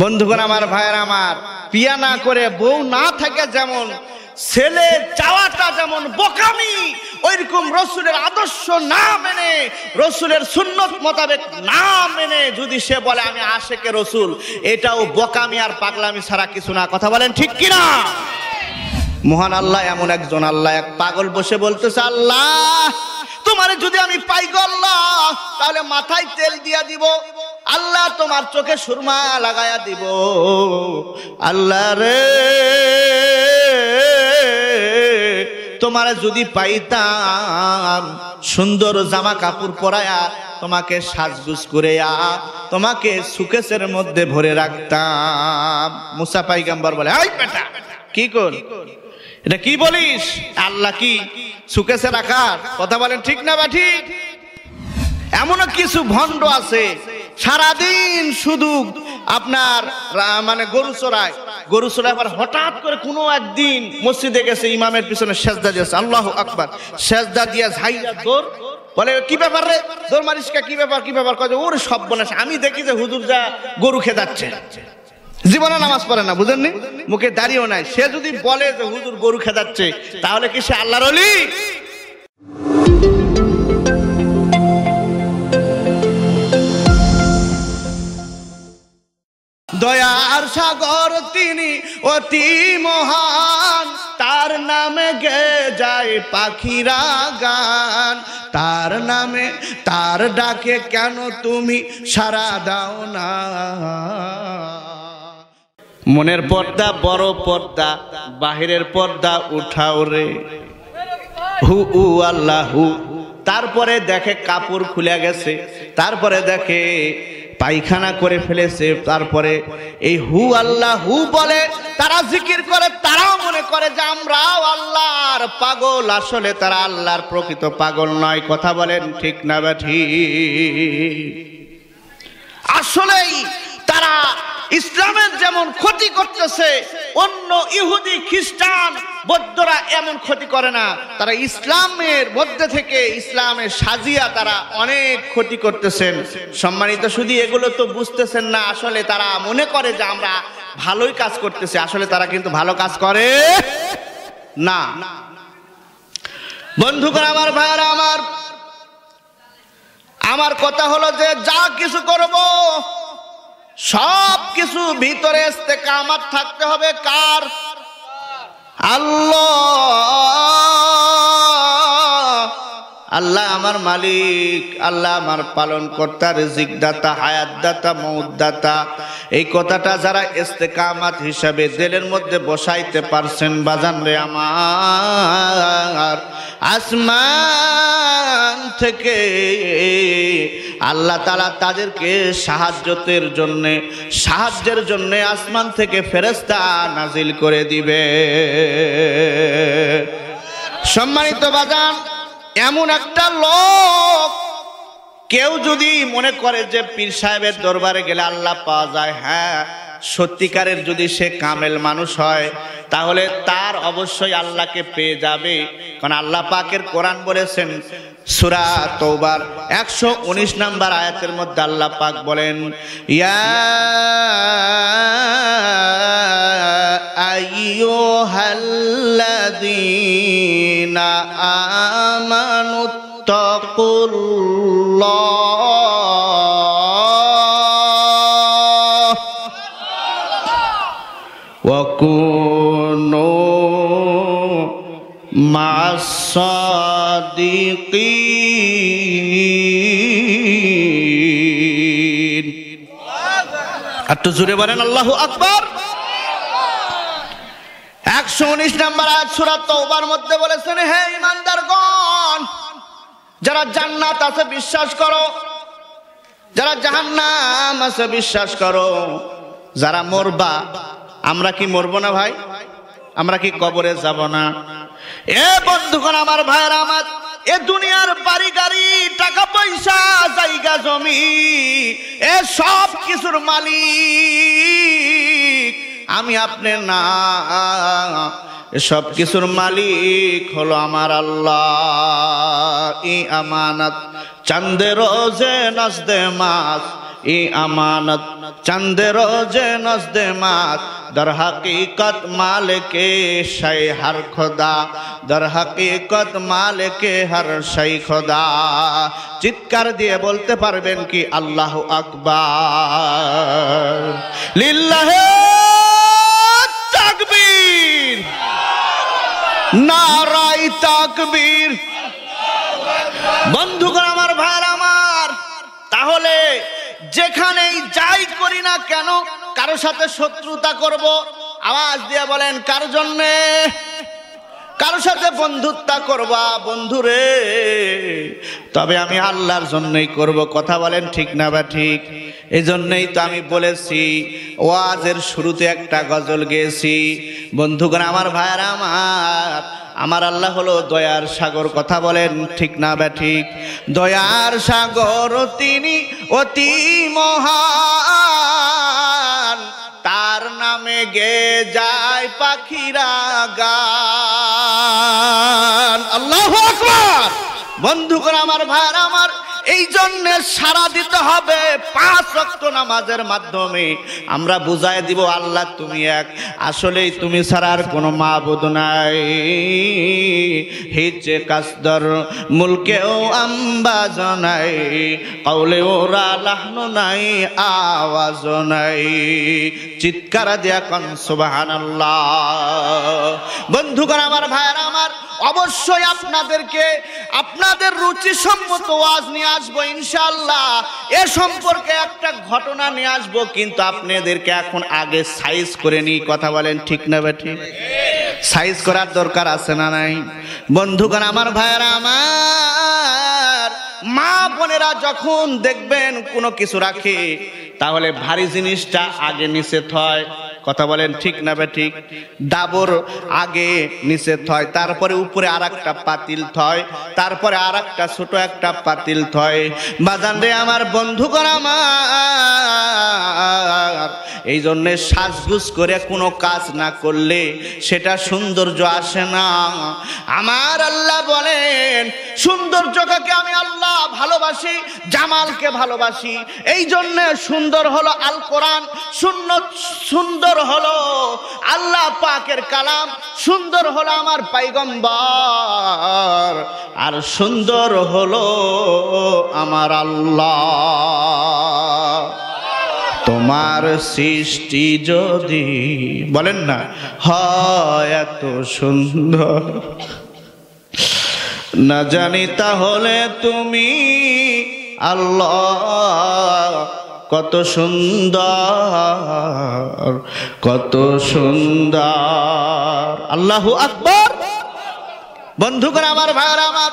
বন্ধুগণ আমার ভাইয়ের আমার পিয়া না করে বউ না থাকে যেমন ছেলে চাওয়াটা যেমন বোকামি ওইরকম রসুলের আদর্শ না মেনে রসুলের সুন্নত মোতাবেক না মেনে যদি সে বলে আমি আশেকে রসুল এটাও বোকামি আর পাগলামি ছাড়া কিছু না কথা বলেন ঠিক কিনা মহান আল্লাহ এমন একজন আল্লাহ এক পাগল বসে বলতেছে আল্লাহ তোমারে যদি আমি পাইগ তাহলে মাথায় তেল দিয়া দিব আল্লাহ তোমার চোখে সুরমা লাগায়া দিব আল্লাহ রে তোমার যদি পাইতাম সুন্দর জামা কাপড় পরায়া তোমাকে সাজগুজ করে তোমাকে সুকেশের মধ্যে ভরে রাখতাম মুসা পাইগাম্বার বলে কি কর এটা কি বলিস আল্লাহ কি সুকেশে রাখার কথা বলেন ঠিক না বা ঠিক এমনও কিছু ভণ্ড আছে সারাদিন শুধু আপনার মানে গরু চড়ায় গরু চড়ায় আবার হঠাৎ করে কোনো একদিন মসজিদে গেছে ইমামের পিছনে সেজদা দিয়েছে আল্লাহ আকবর সেজদা দিয়া ঝাই দৌড় বলে কি ব্যাপার রে দৌড় মারিসকা কি ব্যাপার কি ব্যাপার কয়ে ওর সব বনাস আমি দেখি যে হুজুর যা গরু খেদাচ্ছে জীবনে নামাজ পড়ে না বুঝেননি মুখে দাঁড়িয়েও নাই সে যদি বলে যে হুজুর গরু খেদাচ্ছে তাহলে কি সে আল্লাহর অলি দয়ার সাগর তিনি অতি মহান তার নামে গে যায় পাখিরা গান তার নামে তার ডাকে কেন তুমি সারা দাও না মনের পর্দা বড় পর্দা বাহিরের পর্দা উঠাও রে হু উ আল্লাহ হু তারপরে দেখে কাপড় খুলে গেছে তারপরে দেখে পায়খানা করে ফেলেছে তারপরে এই হু আল্লাহ হু বলে তারা জিকির করে তারাও মনে করে যে আমরাও আল্লাহর পাগল আসলে তারা আল্লাহর প্রকৃত পাগল নয় কথা বলেন ঠিক না ঠিক আসলেই তারা ইসলামের যেমন ক্ষতি করতেছে অন্য ইহুদি খ্রিস্টান বৌদ্ধরা এমন ক্ষতি করে না তারা ইসলামের মধ্যে থেকে ইসলামের সাজিয়া তারা অনেক ক্ষতি করতেছেন সম্মানিত শুধু এগুলো তো বুঝতেছেন না আসলে তারা মনে করে যে আমরা ভালোই কাজ করতেছি আসলে তারা কিন্তু ভালো কাজ করে না বন্ধুগণ আমার ভাইয়ারা আমার আমার কথা হলো যে যা কিছু করবো সব কিছু ভিতরে কামাত থাকতে হবে কার আল্লাহ আল্লাহ আমার মালিক আল্লাহ আমার পালন কর্তা রিজিক দাতা হায়াত দাতা মৌত দাতা এই কথাটা যারা ইস্তেকামাত হিসাবে জেলের মধ্যে বসাইতে পারছেন বাজান রে আমার আসমান থেকে আল্লাহ তালা তাদেরকে সাহায্যতের জন্যে সাহায্যের জন্যে আসমান থেকে ফেরস্তা নাজিল করে দিবে সম্মানিত বাজান এমন একটা লোক কেউ যদি মনে করে যে পীর সাহেবের দরবারে গেলে আল্লাহ পাওয়া যায় হ্যাঁ সত্যিকারের যদি সে কামেল মানুষ হয় তাহলে তার অবশ্যই আল্লাহকে পেয়ে যাবে কারণ আল্লাহ পাকের কোরআন বলেছেন সুরা তৌবার একশো উনিশ নাম্বার আয়াতের মধ্যে আল্লাহ পাক বলেন ইয়া أيها الذين آمنوا اتقوا الله وكونوا مع الصادقين একটু জুড়ে বলেন আল্লাহ আকবার একশো উনিশ নাম্বার আয়াত সুরা তওবার মধ্যে বলেছেন হে গণ যারা জান্নাত আছে বিশ্বাস করো যারা জাহান্নাম আছে বিশ্বাস করো যারা মরবা আমরা কি মরবো না ভাই আমরা কি কবরে যাব না এ বন্ধুগণ আমার ভাইয়ের আমার এ দুনিয়ার বাড়ি গাড়ি টাকা পয়সা জায়গা জমি এ সব কিছুর মালিক আমি আপনি না সব কিছুর মালিক হলো আমার আল্লাহ ই আমানত চান্দের যে নাচদে মাছ ই আমানত চান্দের যে নাচদে মাছ در حقیقت مالک شی ہر خدا در মাল কে হার সাই খোদা চিৎকার দিয়ে বলতে পারবেন কি আল্লাহ আকবার লিল্লাহে নারাই তাকবীর বন্ধুগণ আমার ভাই আমার তাহলে যেখানেই যাই করি না কেন কারো সাথে শত্রুতা করব আওয়াজ দিয়ে বলেন কার জন্যে কারো সাথে বন্ধুত্ব করবা বন্ধুরে তবে আমি আল্লাহর জন্যই করব কথা বলেন ঠিক না বা ঠিক এই জন্যই তো আমি বলেছি ওয়াজের শুরুতে একটা গজল গেয়েছি বন্ধুগণ আমার ভাইয়েরা আমার আমার আল্লাহ হলো দয়ার সাগর কথা বলেন ঠিক না বা ঠিক দয়ার সাগর তিনি অতি মহান তার নামে গে যায় পাখিরা গান আল্লাহ বন্ধু করে আমার ভার আমার এই জন্য সারা দিতে হবে পাঁচ রক্ত নামাজের মাধ্যমে আমরা বুঝাই দিব আল্লাহ তুমি এক আসলেই তুমি ছাড়া আর কোনো বোধ নাই হিচে কাস্তর মুলকেও আম্বা জনাই কৌলে ওরা লাহন নাই আওয়াজ নাই চিৎকার দিয়া কন সুবাহান বন্ধুগণ আমার ভাইয়েরা আমার অবশ্যই আপনাদেরকে আপনাদের রুচিসম্মত ওয়াজ নিয়ে আসবো ইনশাল্লাহ এ সম্পর্কে একটা ঘটনা নিয়ে আসবো কিন্তু আপনাদেরকে এখন আগে সাইজ করে নিই কথা বলেন ঠিক না ঠিক সাইজ করার দরকার আছে না নাই বন্ধুগণ আমার ভাইয়েরা আমার মা বোনেরা যখন দেখবেন কোনো কিছু রাখে তাহলে ভারী জিনিসটা আগে নিষেধ হয় কথা বলেন ঠিক না বে ঠিক ডাবর আগে নিচে থয় তারপরে উপরে আর একটা পাতিল থয় তারপরে আর একটা ছোট একটা পাতিল থয় বাজান রে আমার বন্ধু করা আমার এই জন্যে সাজগুজ করে কোনো কাজ না করলে সেটা সৌন্দর্য আসে না আমার আল্লাহ বলেন সৌন্দর্যকে আমি আল্লাহ ভালোবাসি জামালকে ভালোবাসি এই জন্য সুন্দর হলো আল কোরআন সুন্দর সুন্দর হলো আল্লাহ পাকের কালাম সুন্দর হলো আমার পাইগম্বার আর সুন্দর হলো আমার আল্লাহ তোমার সৃষ্টি যদি বলেন না হয় এত সুন্দর না জানি তাহলে তুমি আল্লাহ কত সুন্দর কত সুন্দর আল্লাহ আকবর করে আমার ভাইয়ের আমার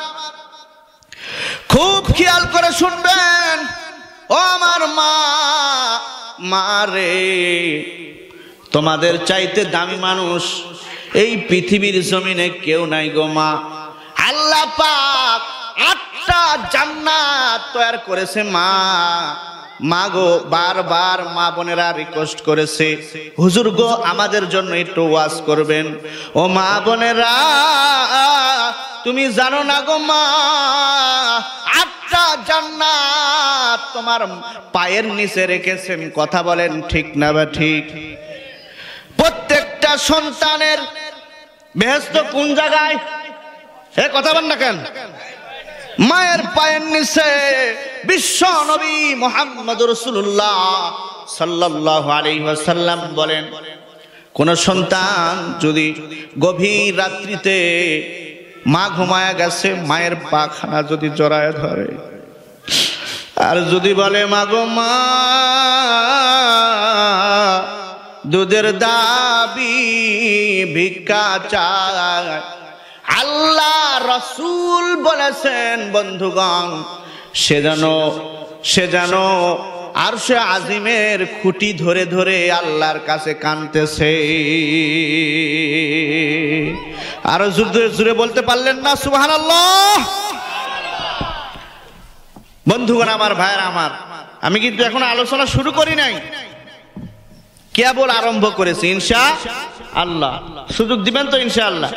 খুব খেয়াল করে শুনবেন ও আমার মা মারে তোমাদের চাইতে দামি মানুষ এই পৃথিবীর জমিনে কেউ নাই গো মা আল্লাহ পাক আটটা জান্নাত তৈরি করেছে মা মা গো বারবার মা বোনেরা রিকোয়েস্ট করেছে হুজুর গো আমাদের জন্য একটু ওয়াজ করবেন ও মা বোনেরা তুমি জানো না গো মা আটটা জান্নাত তোমার পায়ের নিচে রেখেছেন কথা বলেন ঠিক না বা ঠিক প্রত্যেকটা সন্তানের বেহস্ত কোন জায়গায় এ কথা বল না কেন মায়ের পায়ের নিচে বিশ্ব নবী মোহাম্মদ রসুল্লাহ সাল্লাহ সাল্লাম বলেন কোন সন্তান যদি গভীর রাত্রিতে মা ঘুমায়া গেছে মায়ের পাখানা যদি জড়ায় ধরে আর যদি বলে মা গো মা দুধের দাবি ভিক্ষা চায় আল্লাহ রসুল বলেছেন বন্ধুগণ সে যেন সে যেন আর সে আজিমের খুঁটি ধরে ধরে আল্লাহর কাছে কানতেছে আরো ধরে জোরে বলতে পারলেন না সুহান আল্লাহ বন্ধুগণ আমার ভাইয়ের আমার আমি কিন্তু এখন আলোচনা শুরু করি নাই কেবল আরম্ভ করেছি ইনশা আল্লাহ সুযোগ দিবেন তো ইনশা আল্লাহ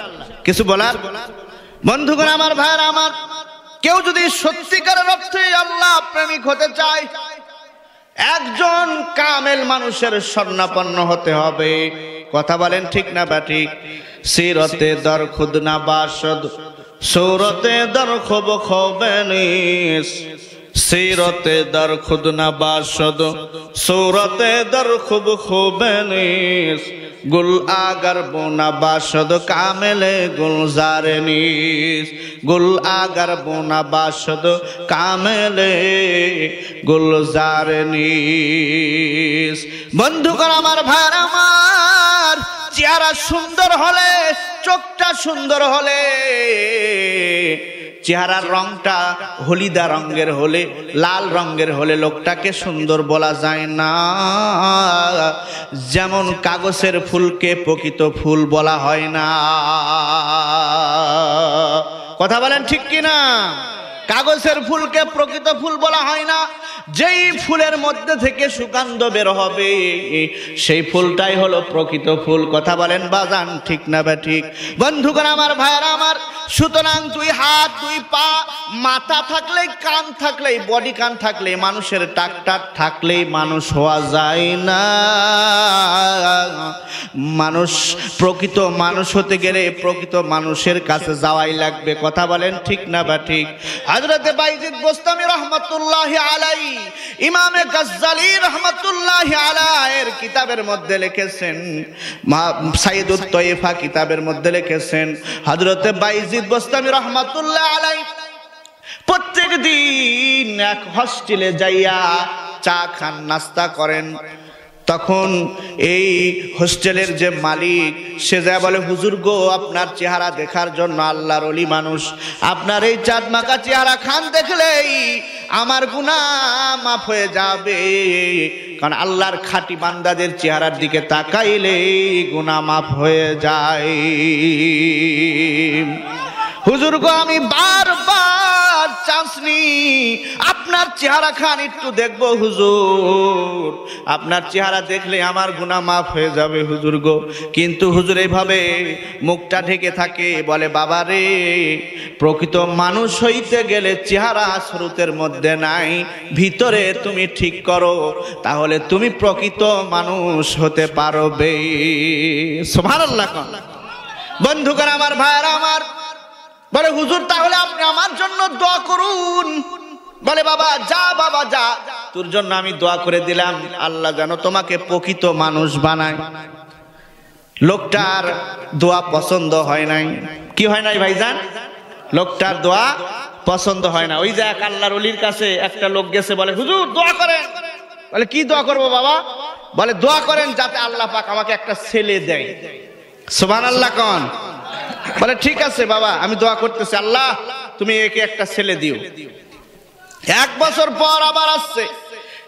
কিছু বলার বন্ধুগণ আমার ভাইয়ের আমার কেউ যদি সত্যিকারের অর্থে আল্লাহ প্রেমিক হতে চায় একজন কামেল মানুষের স্বর্ণাপন্ন হতে হবে কথা বলেন ঠিক না বাটি সিরতে দর খুদ না বাসদ সৌরতে দর খুব খবেনিস সিরতে দর খুদ না বাসদ সৌরতে দর খুব খবেনিস গুল আগার বোনা বাসদ কামেলে গুলজারে নিস গুল আগার বোনা বাসদ কামেলে গুলজারে নিস বন্ধুগণ আমার ভার আমার চেহারা সুন্দর হলে চোখটা সুন্দর হলে চেহারার রংটা হলিদা রঙের হলে লাল রঙের হলে লোকটাকে সুন্দর বলা যায় না যেমন কাগজের ফুলকে প্রকৃত ফুল বলা হয় না কথা বলেন ঠিক কিনা কাগজের ফুলকে প্রকৃত ফুল বলা হয় না যেই ফুলের মধ্যে থেকে সুগন্ধ বের হবে সেই ফুলটাই হলো প্রকৃত ফুল কথা বলেন বাজান ঠিক না বা ঠিক বন্ধুগণ আমার ভাইয়ারা আমার সুতরাং দুই হাত দুই পা মাথা থাকলে কান থাকলে বডি কান থাকলে মানুষের ডাক্তার থাকলে মানুষ হওয়া যায় না মানুষ প্রকৃত মানুষ হতে গেলে প্রকৃত মানুষের কাছে যাওয়াই লাগবে কথা বলেন ঠিক না বা ঠিক হাজরতে বাইজিদ বোস্তামি রহমতুল্লাহ আলাই ইমামে গজ্জালি রহমতুল্লাহ আলায়ের কিতাবের মধ্যে লিখেছেন সাইদুত তৈফা কিতাবের মধ্যে লিখেছেন হাজরতে বাইজিদ সাইদ গোস্তামি রহমাতুল্লাহ আলাই প্রত্যেক দিন এক হস্টেলে যাইয়া চা খান নাস্তা করেন তখন এই হোস্টেলের যে মালিক সে যা বলে হুজুর গো আপনার চেহারা দেখার জন্য আল্লাহর অলি মানুষ আপনার এই চাঁদমাকা চেহারা খান দেখলেই আমার গুণা মাফ হয়ে যাবে কারণ আল্লাহর খাটি বান্দাদের চেহারার দিকে তাকাইলেই গুণা মাফ হয়ে যায় হুজুর গো আমি বারবার চান্স নি আপনার চেহারা খান একটু দেখবো হুজুর আপনার চেহারা দেখলে আমার গুণা মাফ হয়ে যাবে হুজুর গো কিন্তু হুজুর এইভাবে মুখটা ঢেকে থাকে বলে বাবা রে প্রকৃত মানুষ হইতে গেলে চেহারা স্রোতের মধ্যে নাই ভিতরে তুমি ঠিক করো তাহলে তুমি প্রকৃত মানুষ হতে পারবে সোভার বন্ধুগণ আমার ভাইয়েরা আমার বলে হুজুর তাহলে আপনি আমার জন্য দোয়া করুন বলে বাবা যা বাবা যা তোর জন্য আমি দোয়া করে দিলাম আল্লাহ যেন তোমাকে প্রকৃত মানুষ বানায় লোকটার দোয়া পছন্দ হয় নাই কি হয় নাই ভাইজান লোকটার দোয়া পছন্দ হয় না ওই যে এক আল্লাহর অলির কাছে একটা লোক গেছে বলে হুজুর দোয়া করেন বলে কি দোয়া করবো বাবা বলে দোয়া করেন যাতে আল্লাহ পাক আমাকে একটা ছেলে দেয় সুবহানাল্লাহ আল্লাহ কন বলে ঠিক আছে বাবা আমি দোয়া করতেছি আল্লাহ তুমি একে একটা ছেলে দিও এক বছর পর আবার আসছে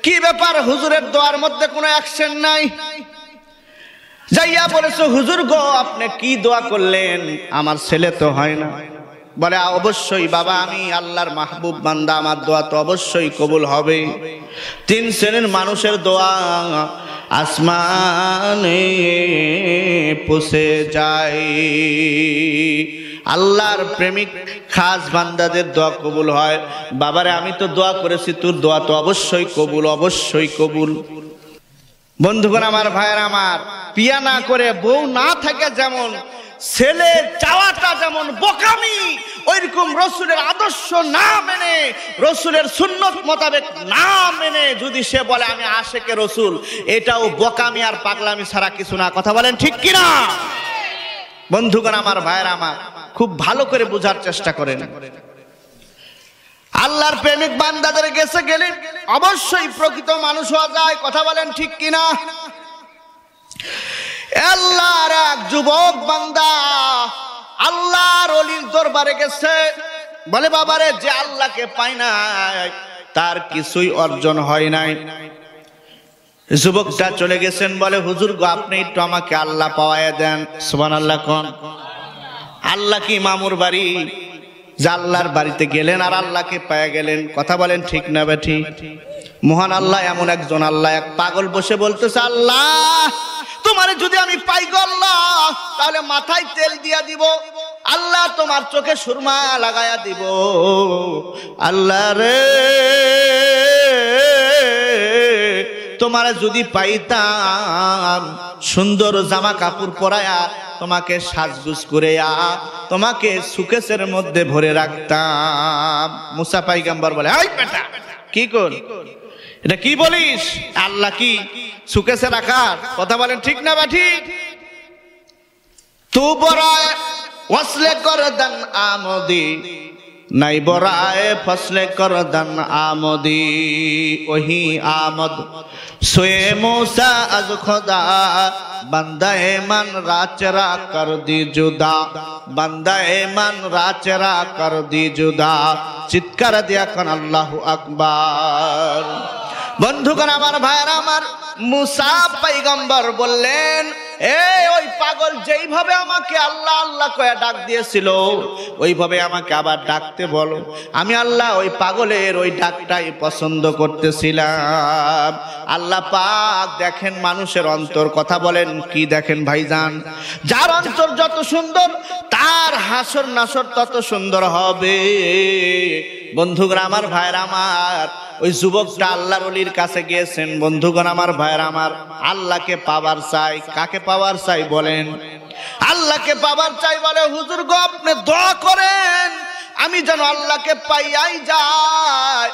কি ব্যাপার হুজুরের দোয়ার মধ্যে কোনো অ্যাকশন নাই যাইয়া বলেছো হুজুর গো আপনি কি দোয়া করলেন আমার ছেলে তো হয় না বলে অবশ্যই বাবা আমি আল্লাহর মাহবুব বান্দা আমার দোয়া তো অবশ্যই কবুল হবে তিন শ্রেণীর মানুষের দোয়া আসমানে পুষে যায় আল্লাহর প্রেমিক খাস বান্দাদের দোয়া কবুল হয় বাবারে আমি তো দোয়া করেছি তোর দোয়া তো অবশ্যই কবুল অবশ্যই কবুল বন্ধুগণ আমার ভাইয়ের আমার পিয়া না করে বউ না থাকে যেমন ছেলে চাওয়াটা যেমন বোকামি ওইরকম রসুলের আদর্শ না মেনে রসুলের সুন্নত মোতাবেক না মেনে যদি সে বলে আমি আশেকে রসুল এটাও বোকামি আর পাগলামি ছাড়া কিছু না কথা বলেন ঠিক কিনা বন্ধুগণ আমার ভাইয়ের আমার খুব ভালো করে বোঝার চেষ্টা করেন আল্লাহর প্রেমিক বান্দাদের গেছে গেলে অবশ্যই প্রকৃত মানুষ হওয়া যায় কথা বলেন ঠিক কিনা আল্লাহর এক যুবক বান্দা আল্লাহর অলির দরবারে গেছে বলে বাবারে যে আল্লাহকে পায় নাই তার কিছুই অর্জন হয় নাই যুবকটা চলে গেছেন বলে হুজুর গো আপনি একটু আমাকে আল্লাহ পাওয়ায় দেন সুমান আল্লাহ কন আল্লাহ কি মামুর বাড়ি যে আল্লাহর বাড়িতে গেলেন আর আল্লাহকে পায়ে গেলেন কথা বলেন ঠিক না বেঠি মহান আল্লাহ এমন একজন আল্লাহ এক পাগল বসে বলতেছে আল্লাহ তোমারে যদি আমি পাই আল্লাহ তাহলে মাথায় তেল দিয়া দিব আল্লাহ তোমার চোখে সুরমা লাগাইয়া দিব আল্লাহ রে তোমার যদি পাইতাম সুন্দর জামা কাপড় পরায়া তোমাকে সাজগুজ করে তোমাকে সুকেশের মধ্যে ভরে রাখতাম মুসা পাইগাম্বার বলে কি কর এটা কি বলিস আল্লাহ কি সুকেশে রাখার কথা বলেন ঠিক না বা ঠিক তু বরায় করে দেন আমদি নাই বরায় ফসলে দেন আমদি ওহি আমদ সোয়ে মোসা আজ খোদা বান্দায় মান রাচরা কর দি জুদা বান্দায় মান রাচরা কর দি জুদা চিৎকার দিয়া কন আল্লাহ আকবার বন্ধুগণ আমার ভাইয়েরা আমার মুসা পাইগম্বর বললেন আল্লাহ পাক দেখেন মানুষের অন্তর কথা বলেন কি দেখেন ভাইজান যার অন্তর যত সুন্দর তার হাসর নাসর তত সুন্দর হবে বন্ধুগণ আমার ভাইয়ের আমার ওই যুবকটা আল্লাহর অলির কাছে গিয়েছেন বন্ধুগণ আমার ভাইয়ের আমার আল্লাহকে পাবার চাই কাকে পাওয়ার চাই বলেন আল্লাহকে পাওয়ার চাই বলে হুজুর গো আপনি দোয়া করেন আমি যেন আল্লাহকে পাইয়াই যাই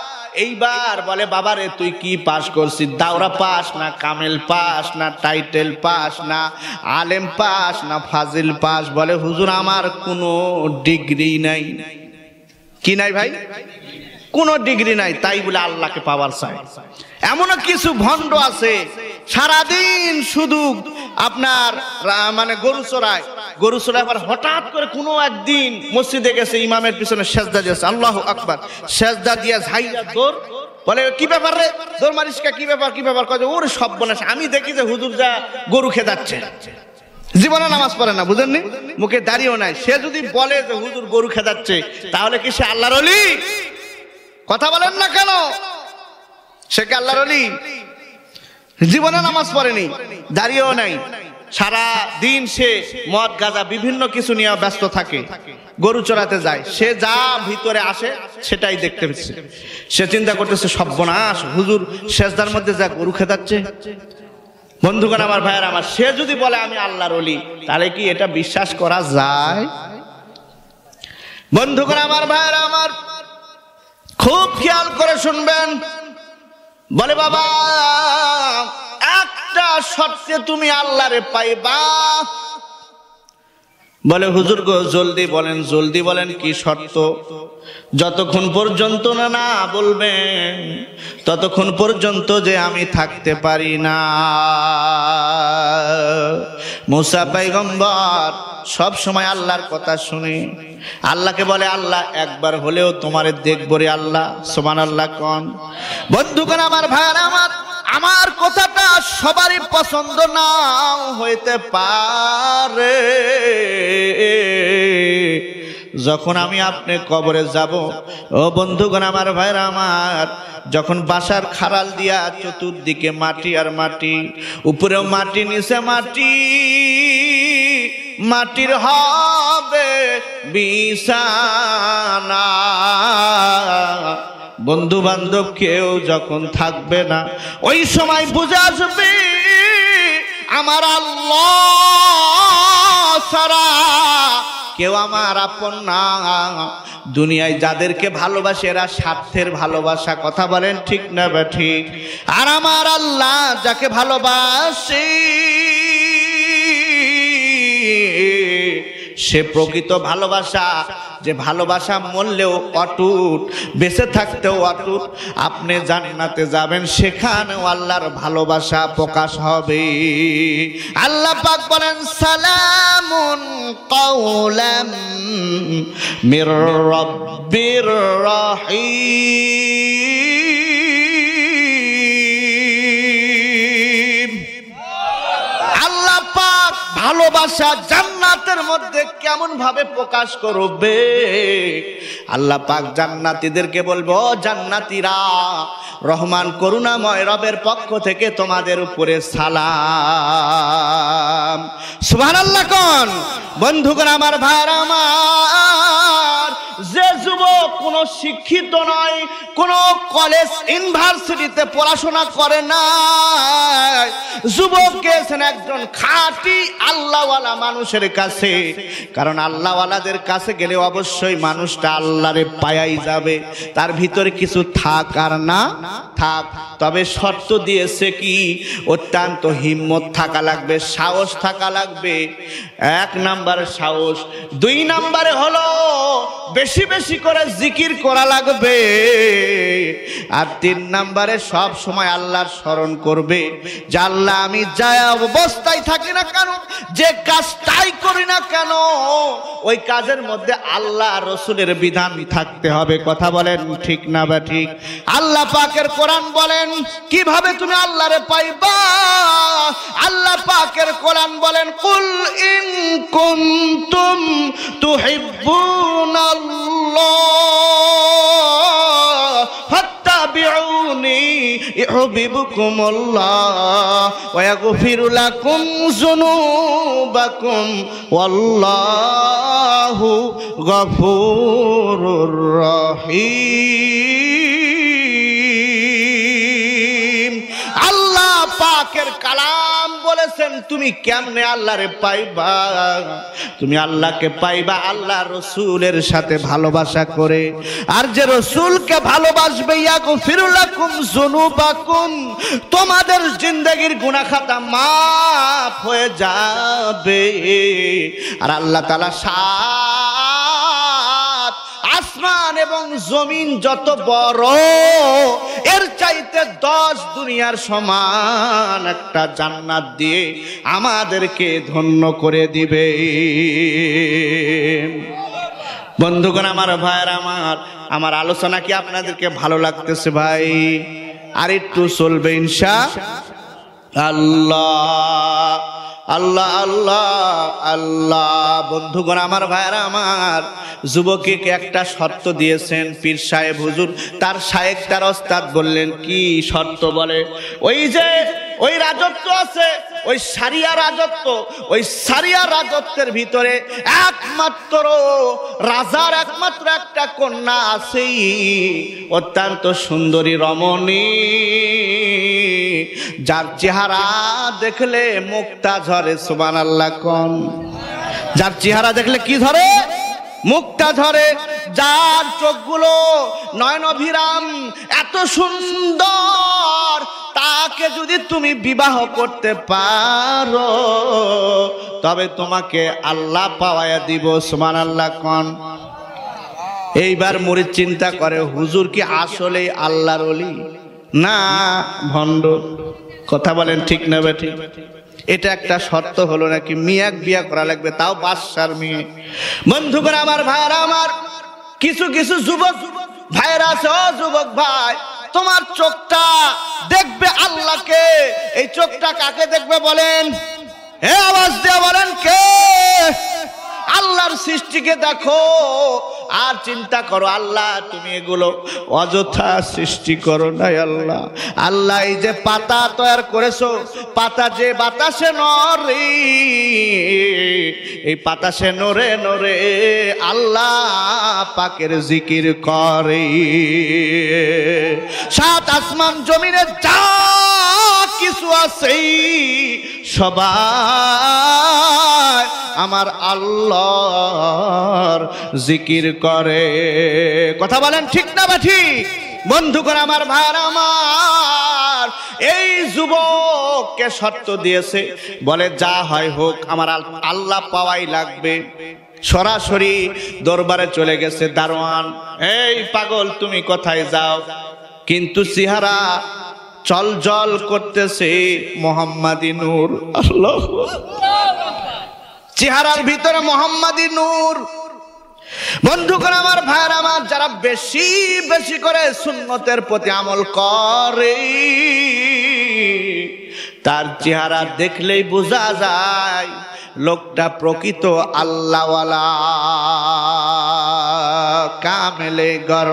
এইবার বলে বাবা রে তুই কি পাস করছি দাওরা পাস না কামেল পাস না টাইটেল পাস না আলেম পাস না ফাজিল পাস বলে হুজুর আমার কোনো ডিগ্রি নাই কি নাই ভাই কোনো ডিগ্রি নাই তাই বলে আল্লাহকে পাওয়ার চায় এমনও কিছু ভণ্ড আছে সারাদিন শুধু আপনার মানে গরু চড়ায় গরু চড়ায় আবার হঠাৎ করে কোনো একদিন মসজিদে গেছে ইমামের পিছনে সেজদা দিয়েছে আল্লাহ আকবর সেজদা দিয়া ঝাই দোর বলে কি ব্যাপার রে দোর মারিসকা কি ব্যাপার কি ব্যাপার কয়ে ওর সব বলে আমি দেখি যে হুজুর যা গরু খেদাচ্ছে জীবনে নামাজ পড়ে না বুঝেননি মুখে দাঁড়িয়েও নাই সে যদি বলে যে হুজুর গরু খেদাচ্ছে তাহলে কি সে আল্লাহর অলি কথা বলেন না কেন সে কি আল্লাহর অলি জীবনে নামাজ পড়েনি দাঁড়িয়েও নাই সারা দিন সে মদ গাজা বিভিন্ন কিছু নিয়ে ব্যস্ত থাকে গরু চড়াতে যায় সে যা ভিতরে আসে সেটাই দেখতে পেয়েছে সে চিন্তা করতেছে সর্বনাশ হুজুর শেষদার মধ্যে যা গরু খেতাচ্ছে বন্ধুগণ আমার ভাইয়ের আমার সে যদি বলে আমি আল্লাহর অলি তাহলে কি এটা বিশ্বাস করা যায় বন্ধুগণ আমার ভাইয়ের আমার খুব খেয়াল করে শুনবেন বলে বাবা একটা শর্তে তুমি আল্লাহরে পাইবা বলে হুজুর গো জলদি বলেন জলদি বলেন কি শর্ত যতক্ষণ পর্যন্ত না না বলবেন ততক্ষণ পর্যন্ত যে আমি থাকতে পারি না মুসা পাইগম্বর সব সময় আল্লাহর কথা শুনে আল্লাহকে বলে আল্লাহ একবার হলেও তোমারে দেখব রে আল্লাহ সোমান আল্লাহ কন বন্ধুগণ আমার ভাইয়ার আমার আমার কথাটা সবারই পছন্দ না হইতে পারে যখন আমি আপনি কবরে যাব ও বন্ধুগণ আমার ভাইর আমার যখন বাসার খারাল দিয়া চতুর্দিকে মাটি আর মাটি উপরে মাটি নিচে মাটি মাটির হবে বিছানা বন্ধু বান্ধব কেউ যখন থাকবে না ওই সময় বুঝে আসবে আমার আল্লাহ সারা কেউ আমার আপন না দুনিয়ায় যাদেরকে ভালোবাসে এরা স্বার্থের ভালোবাসা কথা বলেন ঠিক না বা ঠিক আর আমার আল্লাহ যাকে ভালোবাসে সে প্রকৃত ভালোবাসা যে ভালোবাসা মরলেও অটুট বেঁচে থাকতেও অটুট আপনি জান্নাতে যাবেন সেখানেও আল্লাহর ভালোবাসা প্রকাশ হবে আল্লাহ পাক বলেন সালামুন কওলাম মির রব্বির রহিম ভালোবাসা জান্নাতের মধ্যে কেমন ভাবে প্রকাশ করবে আল্লাহ পাক জান্নাতিদেরকে বলবো জান্নাতিরা রহমান করুণাময় রবের পক্ষ থেকে তোমাদের উপরে সালাম সুবহানাল্লাহ কোন বন্ধুগণ আমার ভাইরা আমার যে যুবক কোনো শিক্ষিত নয় কোনো কলেজ ইউনিভার্সিটিতে পড়াশোনা করে না যুবক গেছেন একজন খাঁটি আল্লাহওয়ালা মানুষের কাছে কারণ আল্লাহওয়ালাদের কাছে গেলে অবশ্যই মানুষটা আল্লাহরে পায়াই যাবে তার ভিতরে কিছু থাক আর না থাক তবে শর্ত দিয়েছে কি অত্যন্ত হিম্মত থাকা লাগবে সাহস থাকা লাগবে এক নাম্বার সাহস দুই নাম্বারে হলো বেশ বেশি বেশি করে জিকির করা লাগবে আর তিন নাম্বারে সব সময় আল্লাহর স্মরণ করবে যে আল্লাহ আমি যা অবস্থায় থাকি না কেন যে কাজটাই করি না কেন ওই কাজের মধ্যে আল্লাহ রসুলের বিধান থাকতে হবে কথা বলেন ঠিক না বা ঠিক আল্লাহ পাকের কোরআন বলেন কিভাবে তুমি আল্লাহরে পাইবা আল্লাহ পাকের কোরআন বলেন কুল ইন কুনতুম তুহিব্বুনাল্লাহ الله فاتبعوني يحببكم الله ويغفر لكم ذنوبكم والله غفور رحيم পাকের কালাম বলেছেন তুমি কেমনে আল্লাহরে পাইবা তুমি আল্লাহকে পাইবা আল্লাহ রসুলের সাথে ভালোবাসা করে আর যে রসুলকে ভালোবাসবে ইয়াকু ফিরুলাকুম জুনুবাকুম তোমাদের জিন্দগির গুনাখাতা মাফ হয়ে যাবে আর আল্লাহ তালা সা আসমান এবং জমিন যত বড় এর চাইতে দশ দুনিয়ার সমান একটা জান্নাত দিয়ে আমাদেরকে ধন্য করে দিবে বন্ধুগণ আমার ভাইয়ের আমার আমার আলোচনা কি আপনাদেরকে ভালো লাগতেছে ভাই আর একটু চলবে ইনশা আল্লাহ আল্লাহ আল্লাহ আল্লাহ বন্ধুগণ আমার ভাইরা আমার যুবকে একটা শর্ত দিয়েছেন পীর সাহেব হুজুর তার সাহেব তার ওস্তাদ বললেন কি শর্ত বলে ওই যে ওই রাজত্ব আছে ওই সারিয়া রাজত্ব ওই সারিয়া রাজত্বের ভিতরে একমাত্র রাজার একমাত্র একটা কন্যা আছেই অত্যন্ত সুন্দরী রমণী যার চেহারা দেখলে মুক্তা ঝরে সুমান আল্লাহ কন যার চেহারা দেখলে কি ধরে মুখটা ধরে যার চোখগুলো নয়নভিরাম এত সুন্দর তাকে যদি তুমি বিবাহ করতে পারো তবে তোমাকে আল্লাহ পাওয়াইয়া দিব সুমান আল্লাহ কন এইবার মুড়ি চিন্তা করে হুজুর কি আসলেই আল্লাহর অলি না ভণ্ড কথা বলেন ঠিক নেবে ঠিক এটা একটা শর্ত হলো নাকি মিয়াক বিয়া করা লাগবে তাও বাদশার মেয়ে বন্ধু করে আমার ভাইরা আমার কিছু কিছু যুবক ভাইরা আছে ও যুবক ভাই তোমার চোখটা দেখবে আল্লাহকে এই চোখটা কাকে দেখবে বলেন হে আওয়াজ দিয়ে বলেন কে আল্লাহর সৃষ্টিকে দেখো আর চিন্তা করো আল্লাহ তুমি এগুলো অযথা সৃষ্টি করো নাই আল্লাহ আল্লাহ এই যে পাতা তৈরি করেছো পাতা যে বাতাসে নরে এই বাতাসে নরে নরে আল্লাহ পাকের জিকির করে সাত আসমান জমিনে যা কিছু আছে সবাই আমার আল্লাহর জিকির করে কথা বলেন ঠিক না বা ঠিক বন্ধু করে আমার ভার আমার এই যুবককে শর্ত দিয়েছে বলে যা হয় হোক আমার আল্লাহ পাওয়াই লাগবে সরাসরি দরবারে চলে গেছে দারোয়ান এই পাগল তুমি কোথায় যাও কিন্তু সিহারা চল জল করতেছে মোহাম্মদ নূর আল্লাহ চেহারার ভিতরে মোহাম্মদী নূর বন্ধুগণ আমার ভাইয়ের আমার যারা বেশি বেশি করে সুন্নতের প্রতি আমল করে তার চেহারা দেখলেই বোঝা যায় লোকটা প্রকৃত আল্লাহওয়ালা কামেলে গর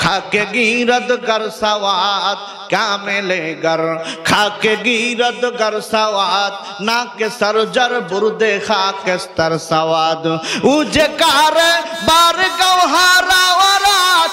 খাকে গিরদ গর সওয়াত কামেলে গর খাকে গিরদ গর সওয়াত ना के सर जर बुरदे खाक स्तर सवाद उजे कार बार गौहारा वरात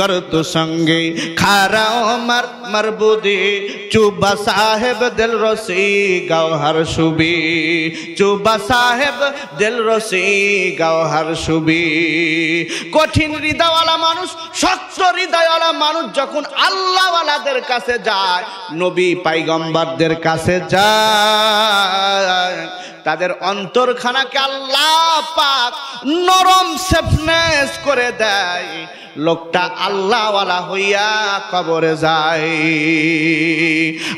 गर्द संगे মার उमर मरबुदी চুবা সাহেব दिल रसी गौहर সুবি চুবা সাহেব দিল রসি গাওহার সুবি কঠিন হৃদয়ওয়ালা মানুষ শক্ত হৃদয়ওয়ালা মানুষ যখন আল্লাহওয়ালাদের কাছে যায় নবী পাইগম্বারদের কাছে যায় তাদের অন্তরখানাকে আল্লাহ পাক নরম সেফনেস করে দেয় লোকটা আল্লাহওয়ালা হইয়া কবরে যায়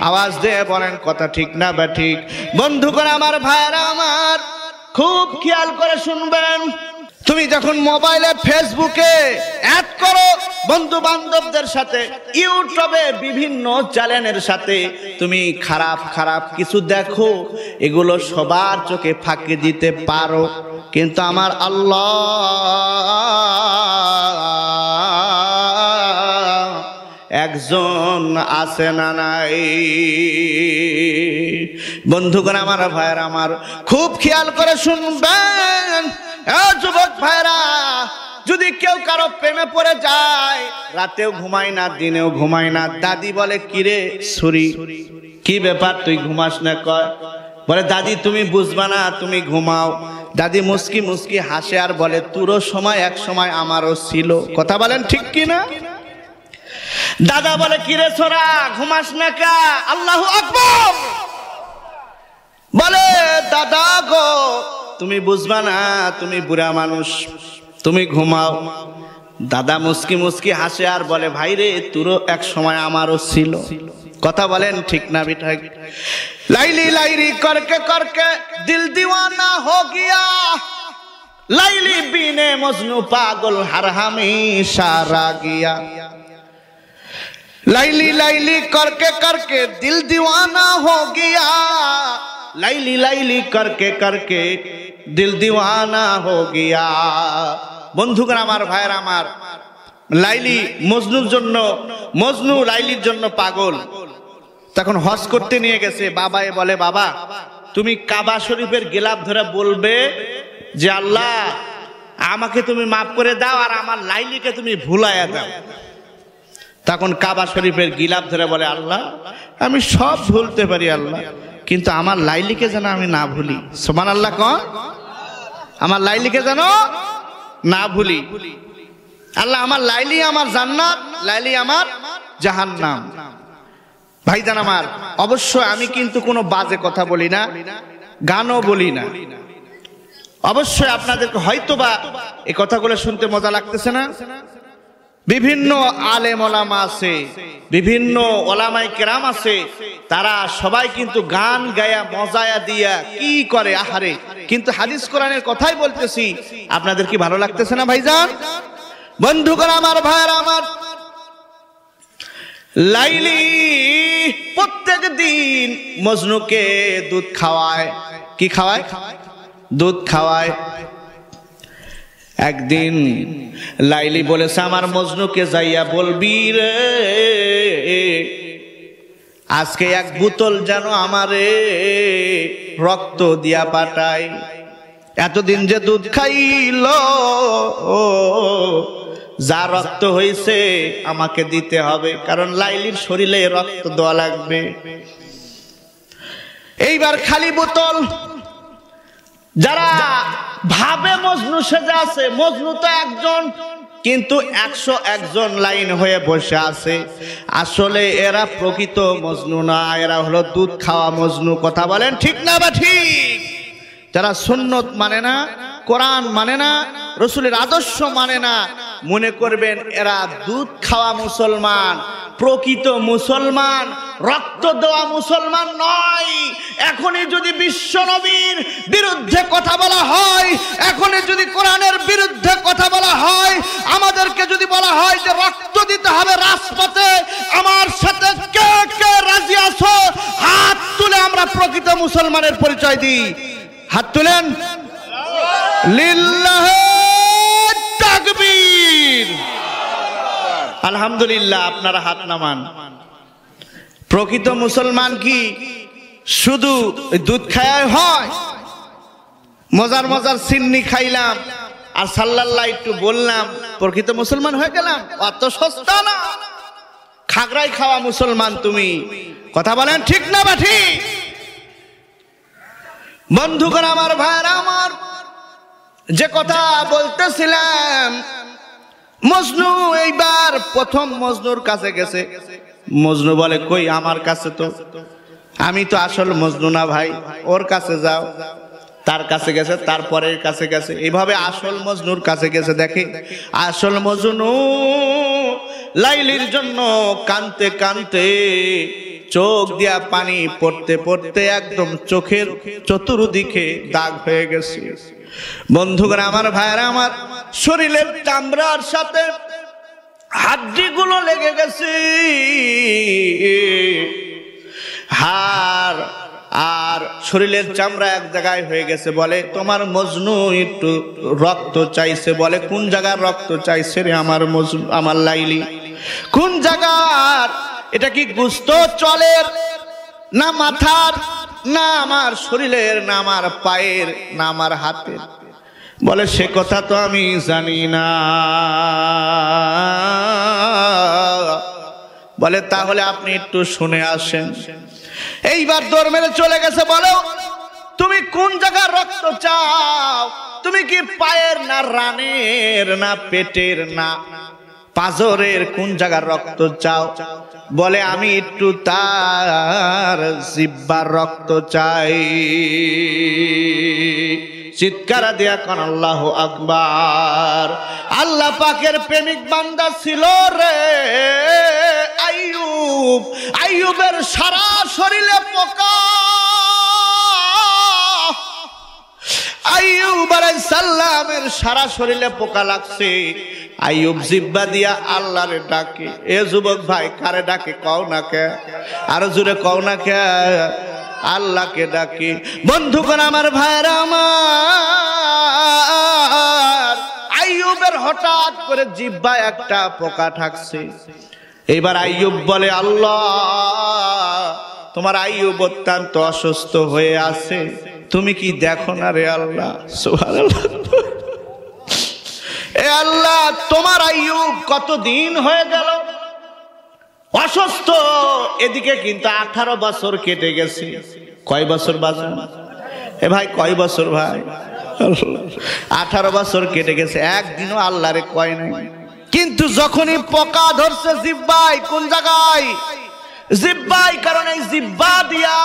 আওয়াজ দিয়ে বলেন কথা ঠিক না বা ঠিক করে আমার ভাইরা আমার খুব খেয়াল করে শুনবেন তুমি যখন মোবাইলে ফেসবুকে অ্যাড করো বন্ধু বান্ধবদের সাথে ইউটিউবে বিভিন্ন চ্যানেলের সাথে তুমি খারাপ খারাপ কিছু দেখো এগুলো সবার চোখে ফাঁকি দিতে পারো কিন্তু আমার আল্লাহ একজন আছে না নাই বন্ধুগণ আমার ভাইয়ের আমার খুব খেয়াল করে শুনবেন যুবক ভাইরা যদি কেউ কারো প্রেমে পড়ে যায় রাতেও ঘুমায় না দিনেও ঘুমায় না দাদি বলে কিরে ছুরি কি ব্যাপার তুই ঘুমাস না কয় বলে দাদি তুমি বুঝবা না তুমি ঘুমাও দাদি মুস্কি মুস্কি হাসে আর বলে তোরও সময় এক সময় আমারও ছিল কথা বলেন ঠিক কিনা না দাদা বলে কিরে ছোড়া ঘুমাস নাকা আল্লাহ আকবর বলে দাদা গো তুমি বুঝবা না তুমি বুড়া মানুষ তুমি ঘুমাও দাদা মুসকি মুসকি হাসে আর বলে ভাই রে তোরও এক সময় আমারও ছিল কথা বলেন ঠিক না বিঠাক লাইলি লাইলি করকে করকে দিল দিওয়ানা হো গিয়া লাইলি বিনে মজনু পাগল হার সারা গিয়া লাইলি লাইলি করকে করকে দিল দিওয়ানা হো গিয়া লাইলি লাইলি করকে করকে দিল দিওয়ানা হো গিয়া বন্ধুগণ আমার ভাইয়ের আমার লাইলি মজনুর জন্য মজনু লাইলির জন্য পাগল তখন হজ করতে নিয়ে গেছে বাবায় বলে বাবা তুমি কাবা শরীফের গেলাপ ধরে বলবে যে আল্লাহ আমাকে তুমি মাফ করে দাও আর আমার লাইলিকে তুমি ভুলাইয়া দাও তখন কাবা শরীফের গিলাপ ধরে বলে আল্লাহ আমি সব ভুলতে পারি আল্লাহ কিন্তু আমার লাইলিকে যেন আমি না ভুলি সোমান আল্লাহ কন আমার লাইলিকে যেন না ভুলি আল্লাহ আমার লাইলি আমার জান্নাত লাইলি আমার জাহান্নাম ভাইজান আমার অবশ্য আমি কিন্তু কোনো বাজে কথা বলি না গানও বলি না অবশ্যই আপনাদেরকে হয়তো বা এই কথাগুলো শুনতে মজা লাগতেছে না বিভিন্ন আলেম ওলামা আছে বিভিন্ন ওলামাই কেরাম আছে তারা সবাই কিন্তু গান গায়া মজায়া দিয়া কি করে আহারে কিন্তু হাদিস কোরআনের কথাই বলতেছি আপনাদের কি ভালো লাগতেছে না ভাইজান করে আমার ভাইয়ের আমার লাইলি প্রত্যেক দিন মজনুকে দুধ খাওয়ায় কি খাওয়ায় দুধ খাওয়ায় একদিন লাইলি বলেছে আমার মজনুকে যাইয়া বলবি রে আজকে এক বোতল যেন আমারে রক্ত দিয়া পাঠায় এতদিন যে দুধ খাইল যা রক্ত হয়েছে আমাকে দিতে হবে কারণ লাইলির শরীরে রক্ত দেওয়া লাগবে এইবার খালি বোতল যারা ভাবে মজনু সেজে আছে মজনু তো একজন কিন্তু একশো একজন লাইন হয়ে বসে আছে আসলে এরা প্রকৃত মজনু না এরা হলো দুধ খাওয়া মজনু কথা বলেন ঠিক না বা ঠিক যারা সুন্নত মানে না কোরআন মানে না রসুলের আদর্শ মানে না মনে করবেন এরা দুধ খাওয়া মুসলমান প্রকৃত মুসলমান রক্ত দেওয়া মুসলমান নয় এখনই যদি বিশ্ব নবীর বিরুদ্ধে কথা বলা হয় এখনই যদি কোরআনের বিরুদ্ধে কথা বলা হয় আমাদেরকে যদি বলা হয় যে রক্ত দিতে হবে রাজপথে আমার সাথে কে কে রাজি আছো হাত তুলে আমরা প্রকৃত মুসলমানের পরিচয় দিই হাত তুলেন লিল্লাহ তাকবীর আলহামদুলিল্লাহ আপনারা হাত নামান প্রকৃত মুসলমান কি শুধু দুধ খায় হয় মজার মজার সিন্নি খাইলাম আর সাল্লাল্লাহ একটু বললাম প্রকৃত মুসলমান হয়ে গেলাম অত সস্তা না খাগড়াই খাওয়া মুসলমান তুমি কথা বলেন ঠিক না বা ঠিক বন্ধুগণ আমার ভাইরা আমার যে কথা বলতেছিলাম মজনু এইবার প্রথম মজনুর কাছে গেছে মজনু বলে কই আমার কাছে তো আমি তো আসল মজনু না ভাই ওর কাছে যাও তার কাছে গেছে তারপরের কাছে গেছে এভাবে আসল মজনুর কাছে গেছে দেখে আসল মজনু লাইলির জন্য কানতে কানতে চোখ দিয়া পানি পড়তে পড়তে একদম চোখের চতুর্দিকে দাগ হয়ে গেছে বন্ধুগণ আমার ভাইরা আমার শরীরের চামড়ার সাথে গুলো লেগে গেছে হার আর শরীরের চামড়া এক জায়গায় হয়ে গেছে বলে তোমার মজনু একটু রক্ত চাইছে বলে কোন জায়গার রক্ত চাইছে রে আমার মজনু আমার লাইলি কোন জায়গার এটা কি গুস্ত চলের না মাথার না আমার শরীরের না আমার পায়ের না আমার হাতের বলে সে কথা তো আমি জানি না বলে তাহলে আপনি একটু শুনে আসেন এইবার দৌড় মেরে চলে গেছে বলো তুমি কোন জায়গার রক্ত চাও তুমি কি পায়ের না রানের না পেটের না পাজরের কোন জায়গার রক্ত চাও বলে আমি একটু তার জিব্বার রক্ত চাই চিৎকার দেয়া কন আল্লাহ আকবার আল্লাহ পাকের প্রেমিক বান্দা ছিল রে আইয়ুব আইয়ুবের সারা শরীরে পোকা আইয়ুব আলাইহিস সালামের সারা শরীরে পোকা লাগছে আইয়ুব জিব্বা দিয়া আল্লাহর ডাকে এ যুবক ভাই কারে ডাকে কও না কে আর জুড়ে কও না কে আল্লাহকে ডাকি বন্ধুগণ আমার ভাইরা আমার আইয়ুবের হঠাৎ করে জিব্বায় একটা পোকা থাকছে এইবার আইয়ুব বলে আল্লাহ তোমার আইয়ুব অত্যন্ত অসুস্থ হয়ে আছে তুমি কি দেখো না রে আল্লাহ এ আল্লাহ তোমার আইয়ুব কতদিন হয়ে গেল অসুস্থ এদিকে কিন্তু আঠারো বছর কেটে গেছে কয় বছর বাজু এ ভাই কয় বছর ভাই আঠারো বছর কেটে গেছে একদিনও আল্লাহরে কয় নাই কিন্তু যখনই পোকা ধরছে জিব্বাই কোন জায়গায় জিব্বাই কারণ এই জিব্বা দিয়া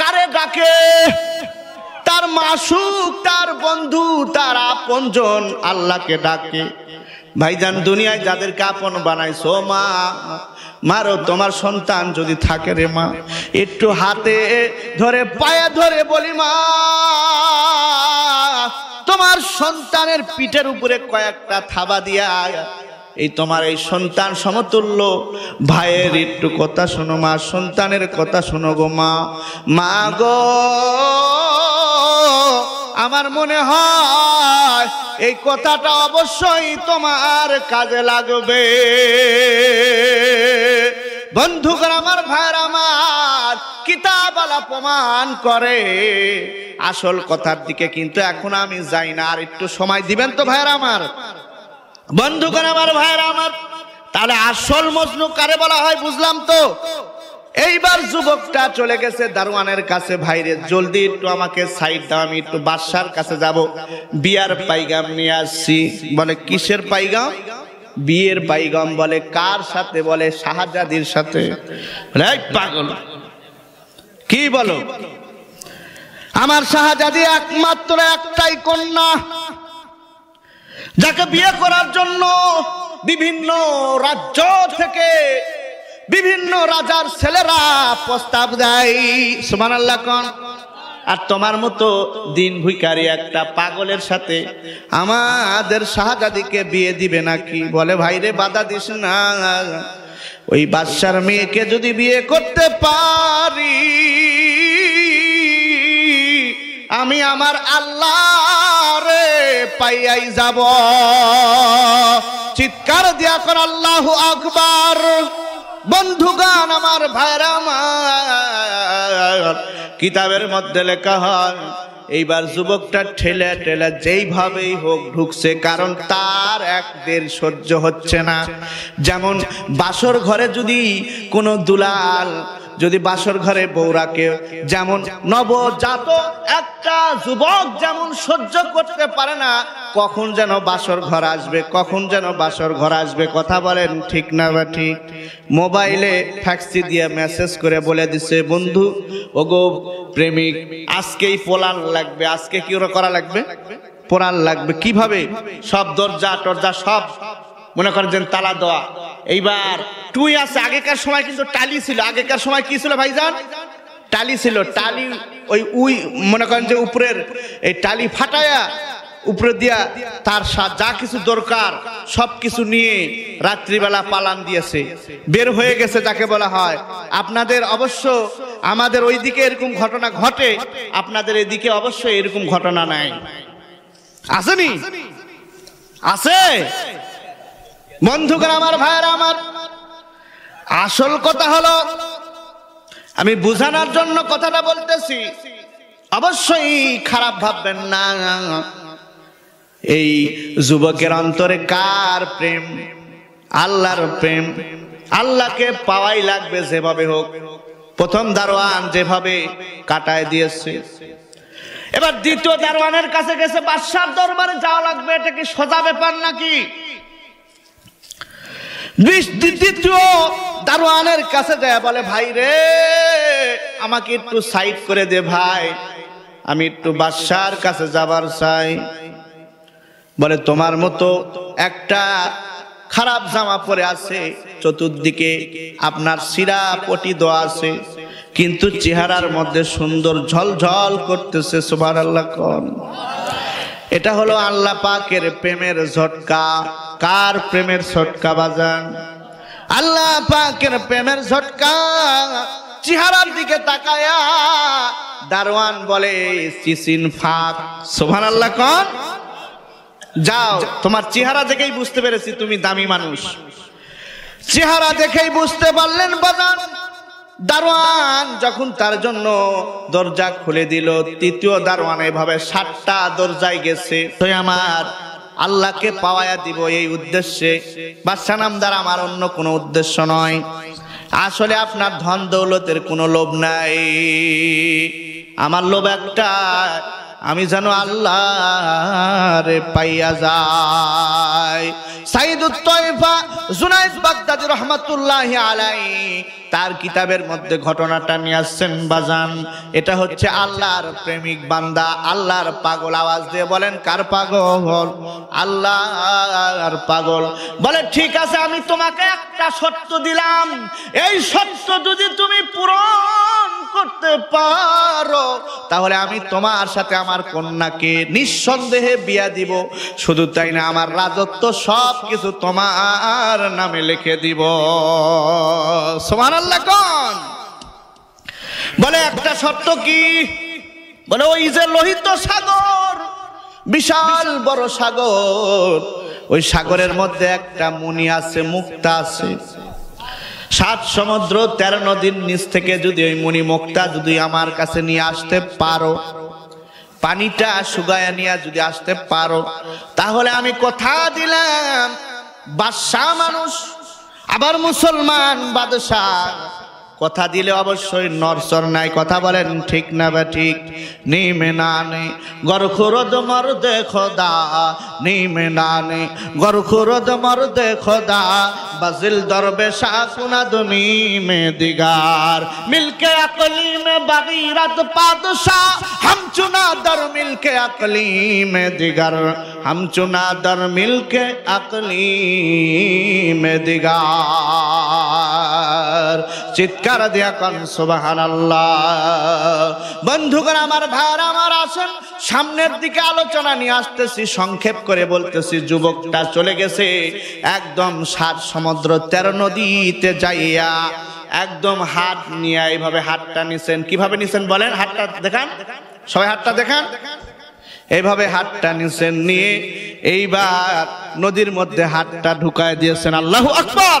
কারে ডাকে তার মাসুক তার বন্ধু তার আপনজন আল্লাহকে ডাকে ভাইজান দুনিয়ায় যাদেরকে আপন বানাইছো মা মারো তোমার সন্তান যদি থাকে রে মা একটু হাতে ধরে পায়ে ধরে বলি মা তোমার সন্তানের পিঠের উপরে কয়েকটা থাবা দিয়া এই তোমার এই সন্তান সমতুল্য ভাইয়ের একটু কথা শোনো মা সন্তানের কথা শোনো গো মা মা গো আমার মনে হয় এই কথাটা অবশ্যই তোমার কাজে লাগবে বন্ধুগণ আমার ভাইয়ের আমার কিতাবালা প্রমাণ করে আসল কথার দিকে কিন্তু এখন আমি যাই না আর একটু সময় দিবেন তো ভাইয়ের আমার বন্ধুগণ আমার ভাইয়ের আমার তাহলে আসল মজনু কারে বলা হয় বুঝলাম তো এইবার যুবকটা চলে গেছে দারোয়ানের কাছে ভাইরে জলদি একটু আমাকে সাইড দাও আমি একটু বাদশার কাছে যাব বিয়ার পাইগাম নিয়ে আসছি বলে কিসের পাইগাম বিয়ের পাইগাম বলে কার সাথে বলে শাহজাদির সাথে পাগল কি বলো আমার শাহজাদি একমাত্র একটাই কন্যা যাকে বিয়ে করার জন্য বিভিন্ন রাজ্য থেকে বিভিন্ন রাজার ছেলেরা প্রস্তাব দেয় সুমান আল্লাহ কন আর তোমার মতো দিন ভুইকারি একটা পাগলের সাথে আমাদের শাহজাদিকে বিয়ে দিবে নাকি বলে ভাইরে বাধা দিস না ওই বাদশার মেয়েকে যদি বিয়ে করতে পারি আমি আমার আল্লাহ রে পাইয়াই যাব চিৎকার দিয়া কর আল্লাহ আকবার বন্ধুগান আমার ভাইরা আমার কিতাবের মধ্যে লেখা হয় এইবার যুবকটা ঠেলে ঠেলে যেইভাবেই হোক ঢুকছে কারণ তার একদের সহ্য হচ্ছে না যেমন বাসর ঘরে যদি কোনো দুলাল যদি বাসর ঘরে বউ রাখে যেমন নবজাত একটা যুবক যেমন সহ্য করতে পারে না কখন যেন বাসর ঘর আসবে কখন যেন বাসর ঘর আসবে কথা বলেন ঠিক না বা ঠিক মোবাইলে ফ্যাক্সি দিয়ে মেসেজ করে বলে দিছে বন্ধু ও গো প্রেমিক আজকেই পোলার লাগবে আজকে কি করা লাগবে পোলার লাগবে কিভাবে সব দরজা টরজা সব মনে করেন তালা দেওয়া এইবার টুই আছে আগেকার সময় কিন্তু টালি ছিল আগেকার সময় কি ছিল ভাইজান টালি ছিল টালি ওই উই মনে করেন যে উপরের এই টালি ফাটায়া উপরে দিয়া তার যা কিছু দরকার সব কিছু নিয়ে রাত্রিবেলা পালান দিয়েছে বের হয়ে গেছে যাকে বলা হয় আপনাদের অবশ্য আমাদের ওইদিকে এরকম ঘটনা ঘটে আপনাদের এদিকে অবশ্যই এরকম ঘটনা নাই আসেনি আছে বন্ধুগণ আমার ভাইয়ের আমার আসল কথা হলো আমি বুঝানোর জন্য কথাটা বলতেছি অবশ্যই খারাপ ভাববেন না এই যুবকের অন্তরে কার প্রেম আল্লাহর প্রেম আল্লাহকে পাওয়াই লাগবে যেভাবে হোক প্রথম দারোয়ান যেভাবে কাটায় দিয়েছে এবার দ্বিতীয় দারোয়ানের কাছে গেছে বাদশার দরবারে যাওয়া লাগবে এটা কি সোজা ব্যাপার নাকি দ্বিতীয় দারোয়ানের কাছে যায় বলে ভাই রে আমাকে একটু সাইড করে দে ভাই আমি একটু বাদশার কাছে যাবার চাই বলে তোমার মতো একটা খারাপ জামা পরে আছে চতুর্দিকে আপনার শিরা পটি দেওয়া আছে কিন্তু চেহারার মধ্যে সুন্দর ঝলঝল করতেছে সুবার আল্লাহ কন এটা হলো আল্লাহ পাকের প্রেমের ঝটকা কার প্রেমের ঝটকা বাজান আল্লাহ পাকের প্রেমের ঝটকা চেহারার দিকে তাকায়া দারোয়ান বলে চিসিন ফাঁক সোভান আল্লাহ কন যাও তোমার চেহারা দেখেই বুঝতে পেরেছি তুমি দামি মানুষ চেহারা দেখেই বুঝতে পারলেন বাজান দারোয়ান যখন তার জন্য দরজা খুলে দিল তৃতীয় দারোয়ান এভাবে সাতটা দরজায় গেছে তো আমার আল্লাহকে পাওয়ায়া দিব এই উদ্দেশ্যে বাদশাহ নামদার আমার অন্য কোনো উদ্দেশ্য নয় আসলে আপনার ধন দৌলতের কোনো লোভ নাই আমার লোভ একটা আমি যেন আল্লাহ পাইয়া যায় সাইদুত্তয়ফা জুনাইদ বাগদাদি রহমাতুল্লাহ আলাই তার কিতাবের মধ্যে ঘটনাটা নিয়ে আসছেন বাজান এটা হচ্ছে আল্লাহর প্রেমিক বান্দা আল্লাহর পাগল আওয়াজ দিয়ে বলেন কার পাগল আল্লাহর পাগল বলে ঠিক আছে আমি তোমাকে একটা সত্য দিলাম এই সত্য যদি তুমি পূরণ করতে পারো তাহলে আমি তোমার সাথে আমার কন্যাকে নিঃসন্দেহে বিয়া দিব শুধু তাই না আমার রাজত্ব সব কিছু তোমার নামে লিখে দিব সোমান আল্লাহ কন বলে একটা শর্ত কি বলে ওই যে লোহিত সাগর বিশাল বড় সাগর ওই সাগরের মধ্যে একটা মুনি আছে মুক্তা আছে সাত সমুদ্র তেরো নদীর নিচ থেকে যদি ওই মণি মুক্তা যদি আমার কাছে নিয়ে আসতে পারো পানিটা সুগায় নিয়ে যদি আসতে পারো তাহলে আমি কথা দিলাম বাদশাহ মানুষ আবার মুসলমান বাদশাহ কথা দিলে অবশ্যই নরসর নাই কথা বলেন ঠিক না বা ঠিক নিমে না নে গরখুরদ মর দেখো দা নিমে না নে গরখুরদ মর দেখো দা বাজিল দরবে শাসনা দুনি মে দিগার মিলকে আকলি মে বাগিরাত পাদশা হাম চুনা দর মিলকে আকলি মে দিগার হাম চুনা দর মিলকে আকলি মে দিগার চিৎকার দিয়া কন সুবাহান বন্ধুগণ আমার ভাইয়ের আমার আসেন সামনের দিকে আলোচনা নিয়ে আসতেছি সংক্ষেপ করে বলতেছি যুবকটা চলে গেছে একদম সাত সমুদ্র তেরো নদীতে যাইয়া একদম হাত নিয়ে এইভাবে হাতটা নিছেন কিভাবে নিছেন বলেন হাতটা দেখান সবাই হাতটা দেখান এইভাবে হাতটা নিছেন নিয়ে এইবার নদীর মধ্যে হাতটা ঢুকায় দিয়েছেন আল্লাহ আকবর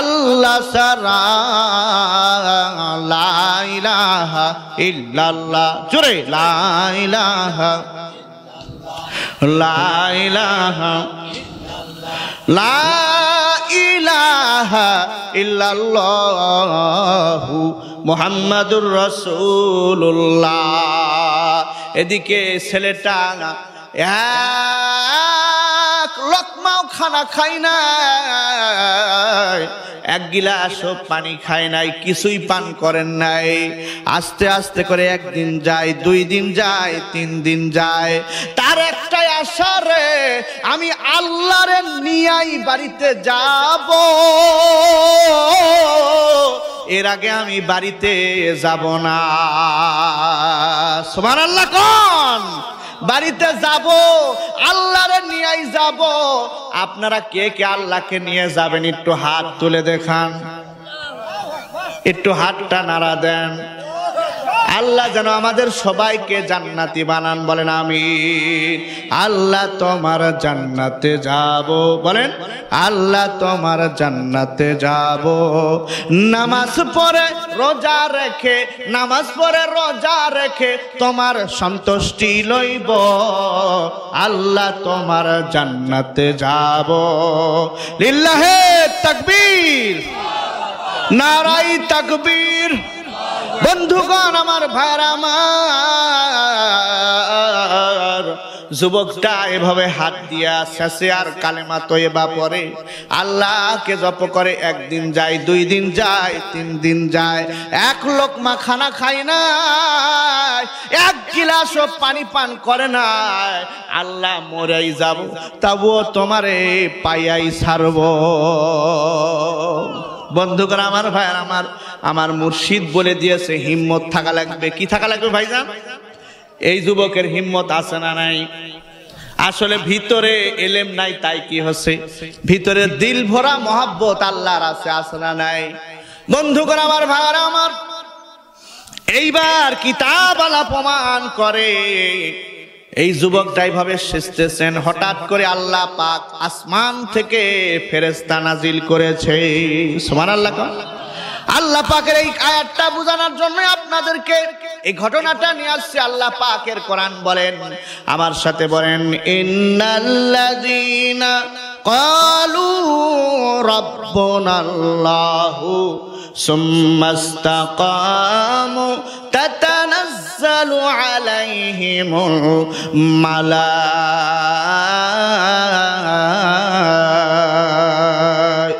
আল্লাহ সারা লাইলাহা ইল্লাল্লাহ জোরে লাইলাহা লাইলাহা লাইলাহা ইল্লাল্লাহ মুহাম্মাদুর রাসূলুল্লাহ এদিকে ছেলেটা না খানা খাই নাই এক গিলাস পানি খায় নাই কিছুই পান করেন নাই আস্তে আস্তে করে একদিন যায় দুই দিন যায় তিন দিন যায় তার একটাই আশা রে আমি আল্লাহর নিয়াই বাড়িতে যাব এর আগে আমি বাড়িতে যাব না সোমান আল্লাহ কন বাড়িতে যাব আল্লাহরে নিয়ে যাব আপনারা কে কে আল্লাহকে নিয়ে যাবেন একটু হাত তুলে দেখান একটু হাতটা নাড়া দেন আল্লাহ যেন আমাদের সবাইকে জান্নাতি বানান বলেন আমি আল্লাহ তোমার জান্নাতে যাব বলেন আল্লাহ তোমার জান্নাতে যাব নামাজ পড়ে রোজা রেখে নামাজ পড়ে রোজা রেখে তোমার সন্তুষ্টি লইব আল্লাহ তোমার জান্নাতে যাব লিল্লাহে তাকবীর নারাই তাকবীর বন্ধুগণ আমার ভারামার যুবকটা এভাবে হাত দিয়া শেষে আর কালেমা তৈবা পরে আল্লাহকে জপ করে একদিন যায় দুই দিন যায় তিন দিন যায় এক লোক মা খানা খাই না এক গিলাস পানি পান করে না আল্লাহ মরেই যাব তবুও তোমারে পাইয়াই সারব বন্ধুগণ আমার ভাই আমার আমার মুর্শিদ বলে দিয়েছে হিম্মত থাকা লাগবে কি থাকা লাগবে ভাই এই যুবকের হিম্মত আছে না নাই আসলে ভিতরে এলেম নাই তাই কি হচ্ছে ভিতরে দিল ভরা মহাব্বত আল্লাহর আছে আছে না নাই বন্ধুগণ আমার ভাই আমার এইবার কিতাব আলা প্রমাণ করে এই তাই ভাবে সেচতেছেন হঠাৎ করে আল্লাহ পাক আসমান থেকে ফেরেস্তা নাজিল করেছে সমান আল্লাহ আল্লাহ পাকের এই আয়াতটা বোঝানোর জন্য আপনাদেরকে এই ঘটনাটা নিয়ে আসছে আল্লাহ পাকের কোরআন বলেন আমার সাথে বলেন ইন্নাল্লাযীনা قالوا ربنا الله ثم استقاموا تتنزل عليهم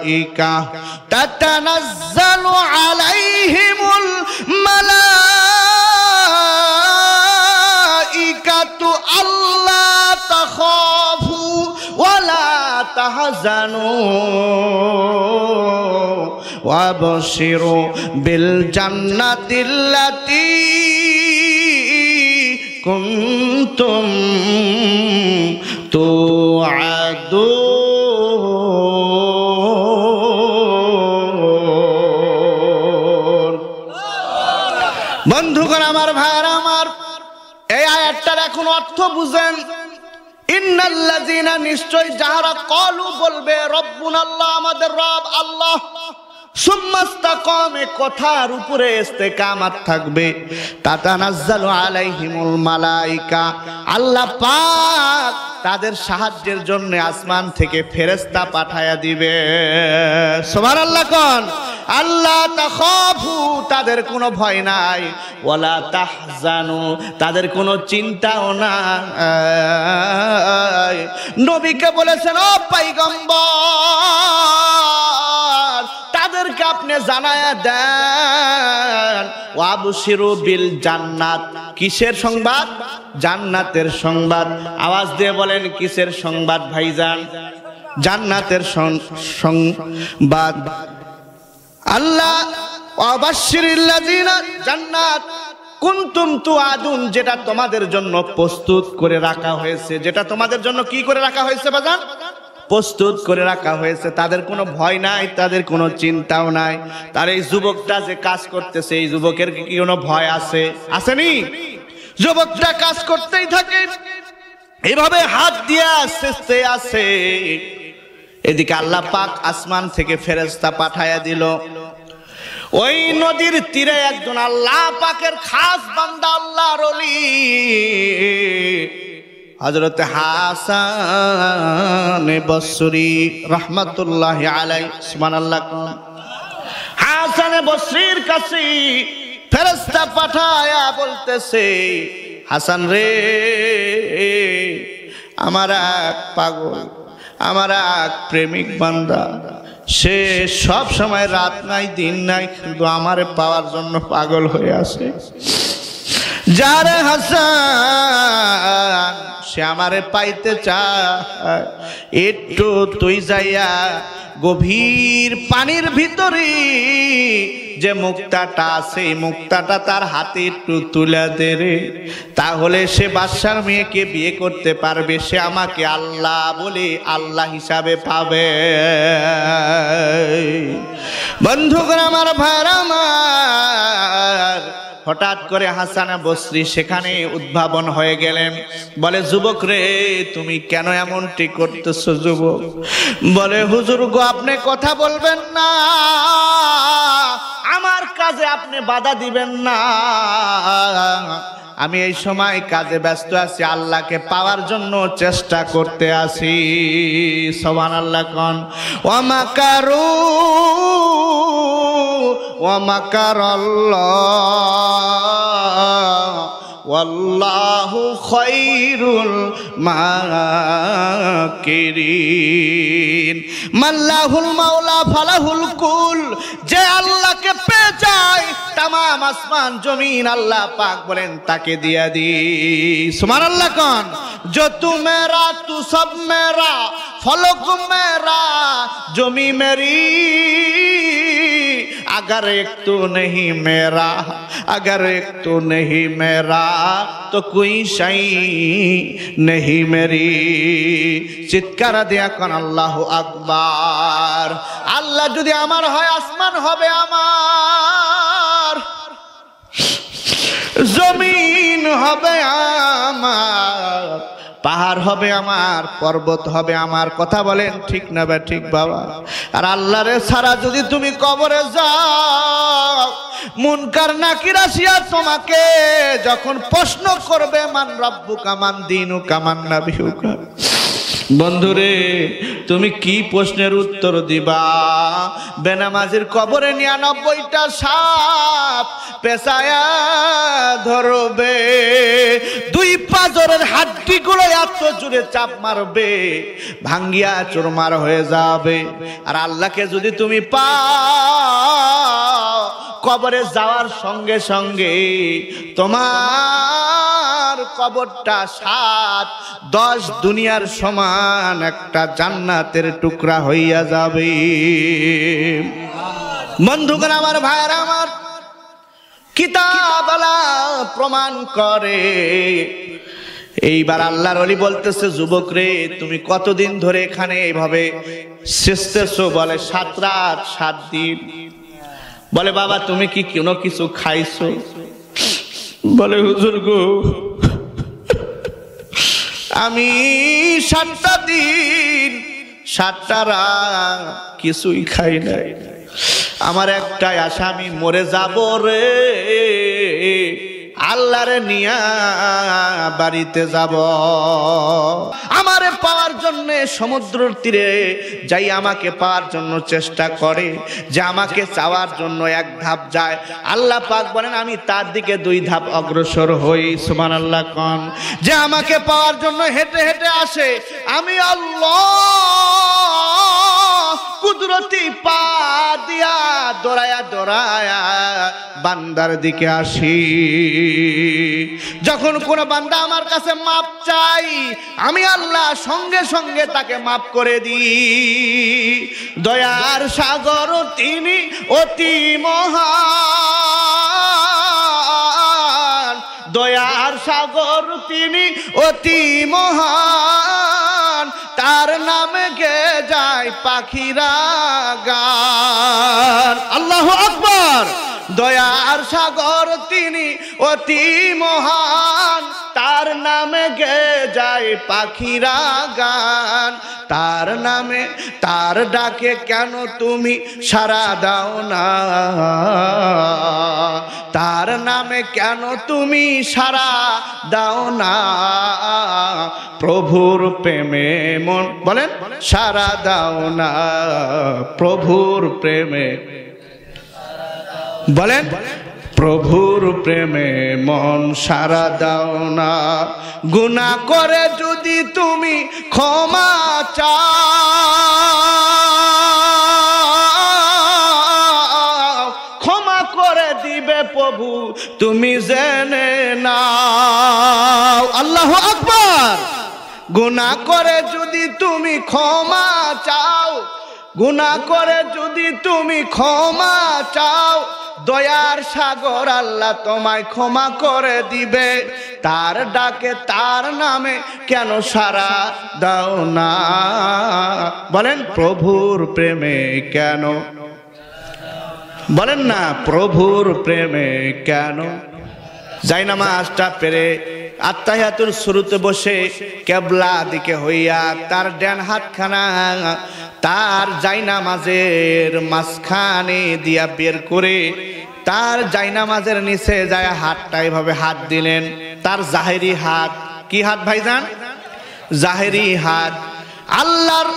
الملائكة تتنزل عليهم الملائكة ألا تخافوا ولا تحزنوا وابشروا بالجنة التي كنتم বন্ধুগণ আমার ভাইয়ার আমার এই আয়াতটার এখন অর্থ বুঝেন ইন্নাল্লাযিনা নিশ্চয় যাহারা কলু বলবে রব্বুনাল্লাহ আমাদের রব আল্লাহ কথার উপরে থাকবে আল্লাহ তাদের সাহায্যের জন্য আসমান থেকে ফেরেস্তা পাঠাইয়া দিবে আল্লাহ কন আল্লাহ তাখাফু তাদের কোনো ভয় নাই তাহ জানো তাদের কোনো চিন্তাও না নবীকে বলেছেন ও পাইগম্বর আমাদেরকে আপনি জানায়া দেন ওয়াবুশিরু বিল জান্নাত কিসের সংবাদ জান্নাতের সংবাদ আওয়াজ দিয়ে বলেন কিসের সংবাদ ভাইজান জান্নাতের সংবাদ আল্লাহ জান্নাত কুন্তুম তু আদুন যেটা তোমাদের জন্য প্রস্তুত করে রাখা হয়েছে যেটা তোমাদের জন্য কি করে রাখা হয়েছে বাজান প্রস্তুত করে রাখা হয়েছে তাদের কোনো ভয় নাই তাদের কোনো চিন্তাও নাই তার এই যুবকটা যে কাজ করতেছে এই যুবকের কি কোনো ভয় আছে আসেনি যুবকটা কাজ করতেই থাকে এভাবে হাত দিয়ে আসতে আসে এদিকে আল্লাহ পাক আসমান থেকে ফেরেস্তা পাঠাইয়া দিল ওই নদীর তীরে একজন আল্লাহ পাকের খাস বান্দা আল্লাহর হজরত হাসান হাসান বসরি রহমতুল্লাহ আলাই সুমান হাসানে বসরির কাছে ফেরস্তা পাঠায়া বলতেছে হাসান রে আমার এক পাগল আমার এক প্রেমিক বান্দা সে সব সময় রাত নাই দিন নাই কিন্তু আমার পাওয়ার জন্য পাগল হয়ে আছে যার হাসান সে আমারে পাইতে চায় একটু তুই যাইয়া গভীর পানির ভিতরে যে মুক্তাটা আছে মুক্তাটা তার হাতে একটু তুলে দে রে তাহলে সে বাদশার মেয়েকে বিয়ে করতে পারবে সে আমাকে আল্লাহ বলে আল্লাহ হিসাবে পাবে বন্ধুগণ আমার ভাইরা আমার হঠাৎ করে হাসানা বসরি সেখানে উদ্ভাবন হয়ে গেলেন বলে যুবক রে তুমি কেন এমনটি করতেছো যুবক বলে হুজুর গো আপনি কথা বলবেন না আমার কাজে আপনি বাধা দিবেন না আমি এই সময় কাজে ব্যস্ত আছি আল্লাহকে পাওয়ার জন্য চেষ্টা করতে আছি সবান আল্লাহ কন ও মাকার আল্লাহ ওয়াল্লাহু খৈরুল মাকিরিন মাল্লাহুল মাওলা ফালাহুল কুল যে আল্লাহকে পেয়ে যায় তামাম আসমান জমিন আল্লাহ পাক বলেন তাকে দিয়া দি সুমান আল্লাহ কন যো তু মেরা তু সব মেরা ফলক মেরা জমি মেরি अगर एक तू नहीं मेरा अगर एक तू नहीं मेरा तो कोई शई চিৎকার দেয়া কন আল্লাহ আকবার আল্লাহ যদি আমার হয় আসমান হবে আমার জমিন হবে আমার পাহাড় হবে আমার পর্বত হবে আমার কথা বলেন ঠিক না বা ঠিক বাবা আর আল্লাহ রে সারা যদি তুমি কবরে যাও মুনকার নাকি রাশিয়া তোমাকে যখন প্রশ্ন করবে মান রব্বু কামান দিনু কামান না বিহুকা বন্ধুরে তুমি কি প্রশ্নের উত্তর দিবা বেনামাজির কবরে নিরানব্বইটা সাপ পেশায়া ধরবে দুই পাঁচরের গুলো এত জুড়ে চাপ মারবে ভাঙ্গিয়া চুরমার হয়ে যাবে আর আল্লাহকে যদি তুমি পা কবরে যাওয়ার সঙ্গে সঙ্গে তোমার কবরটা সাত দশ দুনিয়ার সমান কোরআন একটা জান্নাতের টুকরা হইয়া যাবে বন্ধুগণ আমার ভাইয়ের আমার কিতাবালা প্রমাণ করে এইবার আল্লাহর অলি বলতেছে যুবক রে তুমি কতদিন ধরে এখানে এইভাবে শেষতেছো বলে সাত রাত সাত দিন বলে বাবা তুমি কি কোনো কিছু খাইছো বলে হুজুর গো আমি সাতটা দিন সাতটা রাত কিছুই খাই নাই আমার একটাই আশা আমি মরে যাব রে আল্লাহরে নিয়া বাড়িতে যাব আমারে পাওয়ার জন্য সমুদ্রের তীরে যাই আমাকে পাওয়ার জন্য চেষ্টা করে যে আমাকে চাওয়ার জন্য এক ধাপ যায় আল্লাহ পাক বলেন আমি তার দিকে দুই ধাপ অগ্রসর হই সুমান আল্লাহ কন যে আমাকে পাওয়ার জন্য হেঁটে হেঁটে আসে আমি আল্লাহ কুদরতি পা দিয়া দোড়ায়া দোড়ায়া বান্দার দিকে আসি যখন কোন বান্দা আমার কাছে মাপ চাই আমি আল্লাহ সঙ্গে সঙ্গে তাকে মাপ করে দিই দয়ার সাগর তিনি অতি মহান দয়ার সাগর তিনি অতি মহান তার নামে গে গায় পাখিরা গান আল্লাহ আকবর দয়ার সাগর তিনি অতি মহান তার নামে গে গায় পাখিরা গান তার নামে তার ডাকে কেন তুমি সারা দাও না তার নামে কেন তুমি সারা দাও না প্রভুর প্রেমে মন বলেন সারা দাও না প্রভুর প্রেমে বলেন প্রভুর প্রেমে মন সারা দাও না গুণা করে যদি তুমি ক্ষমা চাও ক্ষমা করে দিবে প্রভু তুমি জেনে নাও আল্লাহ আকবর গুণা করে যদি তুমি ক্ষমা চাও গুণা করে যদি তুমি ক্ষমা চাও দয়ার সাগর আল্লাহ তোমায় ক্ষমা করে দিবে তার ডাকে তার নামে কেন সারা দাও না বলেন প্রভুর প্রেমে কেন বলেন না প্রভুর প্রেমে কেন যাই নামাজটা পেরে আত্মাহাতুর শুরুতে বসে কেবলা দিকে হইয়া তার ড্যান হাতখানা তার জাইনামাজের মাঝখানে দিয়া বের করে তার জাইনামাজের নিচে যায় হাতটা এভাবে হাত দিলেন তার জাহেরি হাত কি হাত ভাইজান জাহেরি হাত আল্লাহর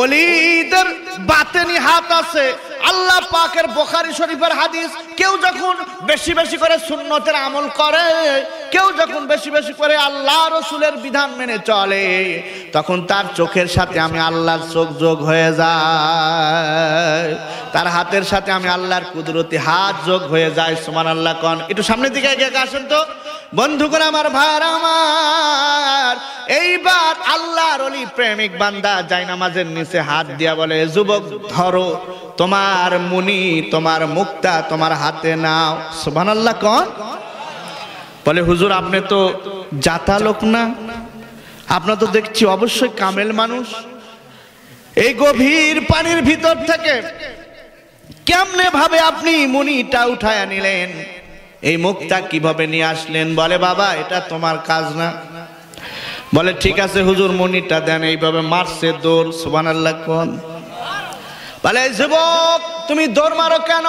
অলিদের বাতেনি হাত আছে আল্লাহ পাকের বোখারি শরীফের হাদিস কেউ যখন বেশি বেশি করে সুন্নতের আমল করে কেউ যখন বেশি বেশি করে আল্লাহ রসুলের বিধান মেনে চলে তখন তার চোখের সাথে আমি আল্লাহর চোখ যোগ হয়ে যায় তার হাতের সাথে আমি আল্লাহর কুদরতি হাত যোগ হয়ে যায় সমান আল্লাহ কন একটু সামনের দিকে এগিয়ে আসেন তো বন্ধুগণ আমার ভার আমার এইবার আল্লাহর অলি প্রেমিক বান্দা যাই নামাজের নিচে হাত দিয়া বলে যুবক ধরো তোমার মুনি তোমার মুক্তা তোমার হাতে নাও সুবান আল্লাহ কন বলে হুজুর আপনি তো যাতা লোক না আপনার তো দেখছি অবশ্যই কামেল মানুষ এই গভীর পানির ভিতর থেকে কেমনে ভাবে আপনি মুনিটা উঠায় নিলেন এই মুখটা কিভাবে নিয়ে আসলেন বলে বাবা এটা তোমার কাজ না বলে ঠিক আছে হুজুর মনিটা দেন এইভাবে মারছে দৌড় সুবান আল্লাহ কোন বলে যুবক তুমি দৌড় মারো কেন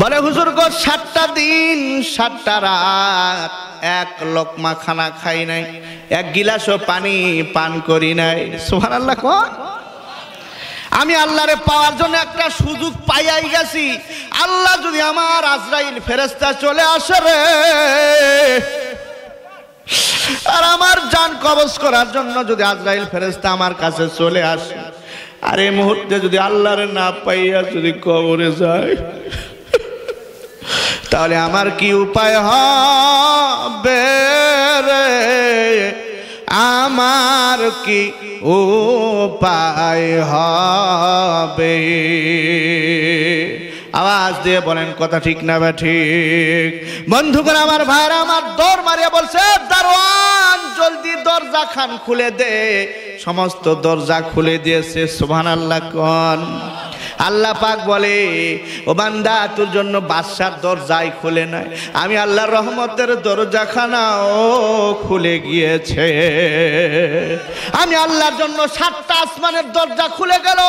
বলে হুজুর গো সাতটা দিন সাতটা রাত এক লোকমা খানা খাই নাই এক গিলাসও পানি পান করি নাই সুবান আল্লাহ কোন আমি আল্লাহরে পাওয়ার জন্য একটা সুযোগ পাইয়াই গেছি আল্লাহ যদি আমার আজরাইল ফেরেস্তা চলে আসে রে আর আমার যান কবজ করার জন্য যদি আজরাইল ফেরেস্তা আমার কাছে চলে আসে আর এই মুহূর্তে যদি আল্লাহরে না পাইয়া যদি কবরে যায় তাহলে আমার কি উপায় হবে রে আমার কি উপায় হবে আওয়াজ দিয়ে বলেন কথা ঠিক না বা ঠিক বন্ধুগণ আমার ভাইরা আমার দৌড় মারিয়া বলছে দারোয়ান জলদি দরজা খান খুলে দে সমস্ত দরজা খুলে দিয়েছে সোহান আল্লাহ কন আল্লাহ পাক বলে ও বান্দা তোর জন্য বাদশার দরজাই খুলে নাই আমি আল্লাহর রহমতের ও খুলে গিয়েছে আমি আল্লাহর জন্য সাতটা আসমানের দরজা খুলে গেল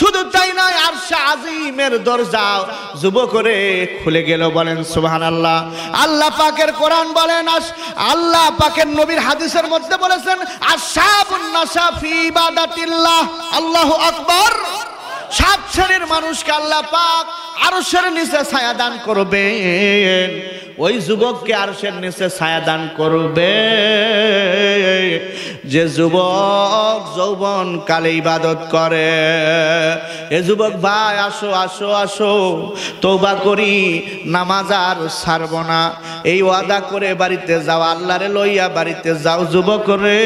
শুধু তাই নয় আর শাহ আজিমের দরজাও যুবকরে খুলে গেল বলেন সুহান আল্লাহ আল্লাহ পাকের কোরআন বলেন আল্লাহ পাকের নবীর হাদিসের মধ্যে বলেছেন আল্লাহ আকবর সাত শ্রেণীর মানুষকে আল্লাহ পাক আরো শ্রেণীর নিচে ছায়া দান করবেন ওই যুবককে আর সে নিচে ছায়া দান করবে যে যুবক যৌবন কালে ইবাদত করে এ যুবক ভাই আসো আসো আসো তৌবা করি নামাজ আর ছাড়ব না এই ওয়াদা করে বাড়িতে যাও আল্লাহ রে লইয়া বাড়িতে যাও যুবক রে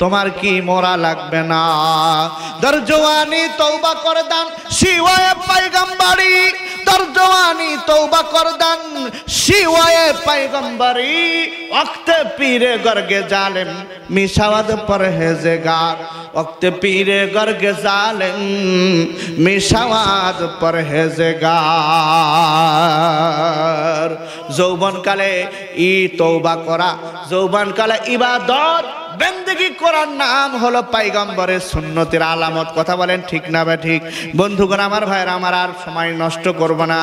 তোমার কি মরা লাগবে না দর জোয়ানি তৌবা করে দান শিওয়ে পয়গম্বরী তর্জমানি তৌবা করদান শিওয়ায়ে পাইগম্বরি অক্তে পীরে গর্গে জালেম মিশাওয়াদ গার অক্তে পীরে গর্গে জালেম মিশাওয়াদ যৌবন কালে ই তৌবা করা যৌবন কালে ইবাদত বেন্দেগি করার নাম হলো পাইগম্বরের সুন্নতির আলামত কথা বলেন ঠিক না বা ঠিক বন্ধুগণ আমার ভাইয়ের আমার আর সময় নষ্ট করব না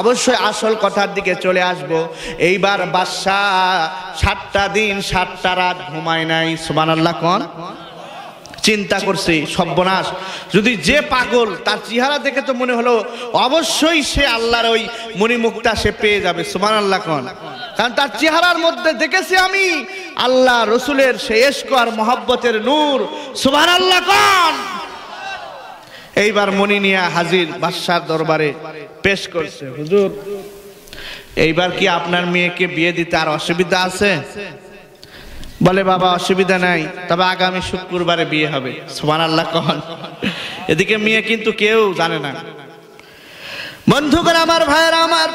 অবশ্যই আসল কথার দিকে চলে আসব এইবার বাদশাহ সাতটা দিন সাতটা রাত ঘুমায় নাই সুমান আল্লাহ কন চিন্তা করছে সর্বনাশ যদি যে পাগল তার চেহারা দেখে তো মনে হলো অবশ্যই সে আল্লাহর ওই মণিমুক্তা সে পেয়ে যাবে সুমান আল্লাহ খান কারণ তার চেহারার মধ্যে দেখেছি আমি আল্লাহ রসুলের সে এসক আর মহাব্বতের নূর সুমান আল্লাহ খান এইবার মনি নিয়া হাজির বাদশার দরবারে পেশ করছে হুজুর এইবার কি আপনার মেয়েকে বিয়ে দিতে আর অসুবিধা আছে বলে বাবা অসুবিধা নাই তবে আগামী শুক্রবারে বিয়ে হবে সোমান আল্লাহ কহন এদিকে মেয়ে কিন্তু কেউ জানে না বন্ধুগণ আমার ভাইয়েরা আমার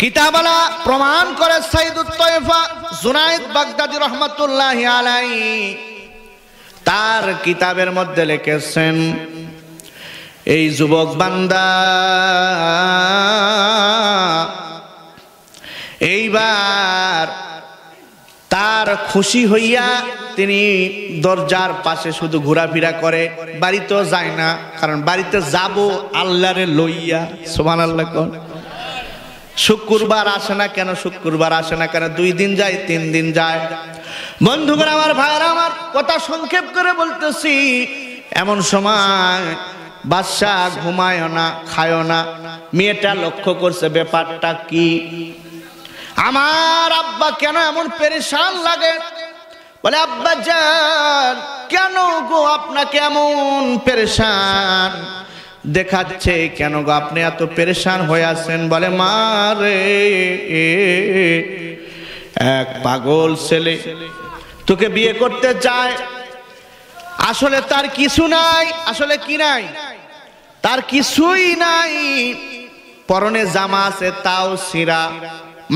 কিতাবালা প্রমাণ করে সাইদুত উত্তয়েফা জুনাইদ বাগদাদি রহমতুল্লাহ আলাই তার কিতাবের মধ্যে লিখেছেন এই যুবক বান্দা এইবার তার খুশি হইয়া তিনি দরজার পাশে শুধু ঘোরাফেরা করে বাড়িতেও যায় না কারণ বাড়িতে যাব আল্লাহরে লইয়া সোমান আল্লাহ কন শুক্রবার আসে না কেন শুক্রবার আসে না কেন দুই দিন যায় তিন দিন যায় বন্ধুগণ আমার ভাইয়েরা আমার কথা সংক্ষেপ করে বলতেছি এমন সময় বাদশাহ ঘুমায় না খায় না মেয়েটা লক্ষ্য করছে ব্যাপারটা কি আমার আব্বা কেন এমন পেরেশান লাগে বলে আব্বা যান কেন গো আপনাকে এমন পেরেশান দেখাচ্ছে কেন গো আপনি এত পেরেশান হয়ে আছেন বলে মারে এক পাগল ছেলে তোকে বিয়ে করতে চায় আসলে তার কিছু নাই আসলে কি নাই তার কিছুই নাই পরনে জামা আছে তাও সিরা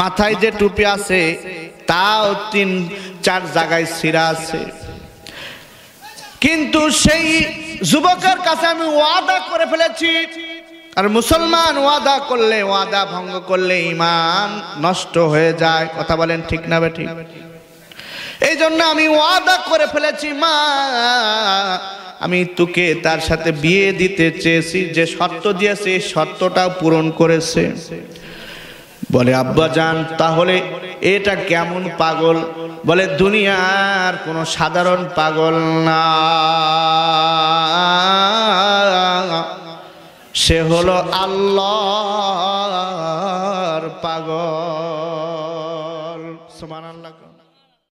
মাথায় যে টুপি আছে তাও তিন চার জায়গায় সিরা আছে কিন্তু সেই যুবকের কাছে আমি ওয়াদা করে ফেলেছি আর মুসলমান ওয়াদা করলে ওয়াদা ভঙ্গ করলে ইমান নষ্ট হয়ে যায় কথা বলেন ঠিক না বেঠি এই জন্য আমি ওয়াদা করে ফেলেছি মা আমি তোকে তার সাথে বিয়ে দিতে চেয়েছি যে শর্ত এই শর্তটাও পূরণ করেছে বলে আব্বা যান তাহলে এটা কেমন পাগল বলে দুনিয়ার কোনো সাধারণ পাগল না সে হলো আল্লাহর পাগল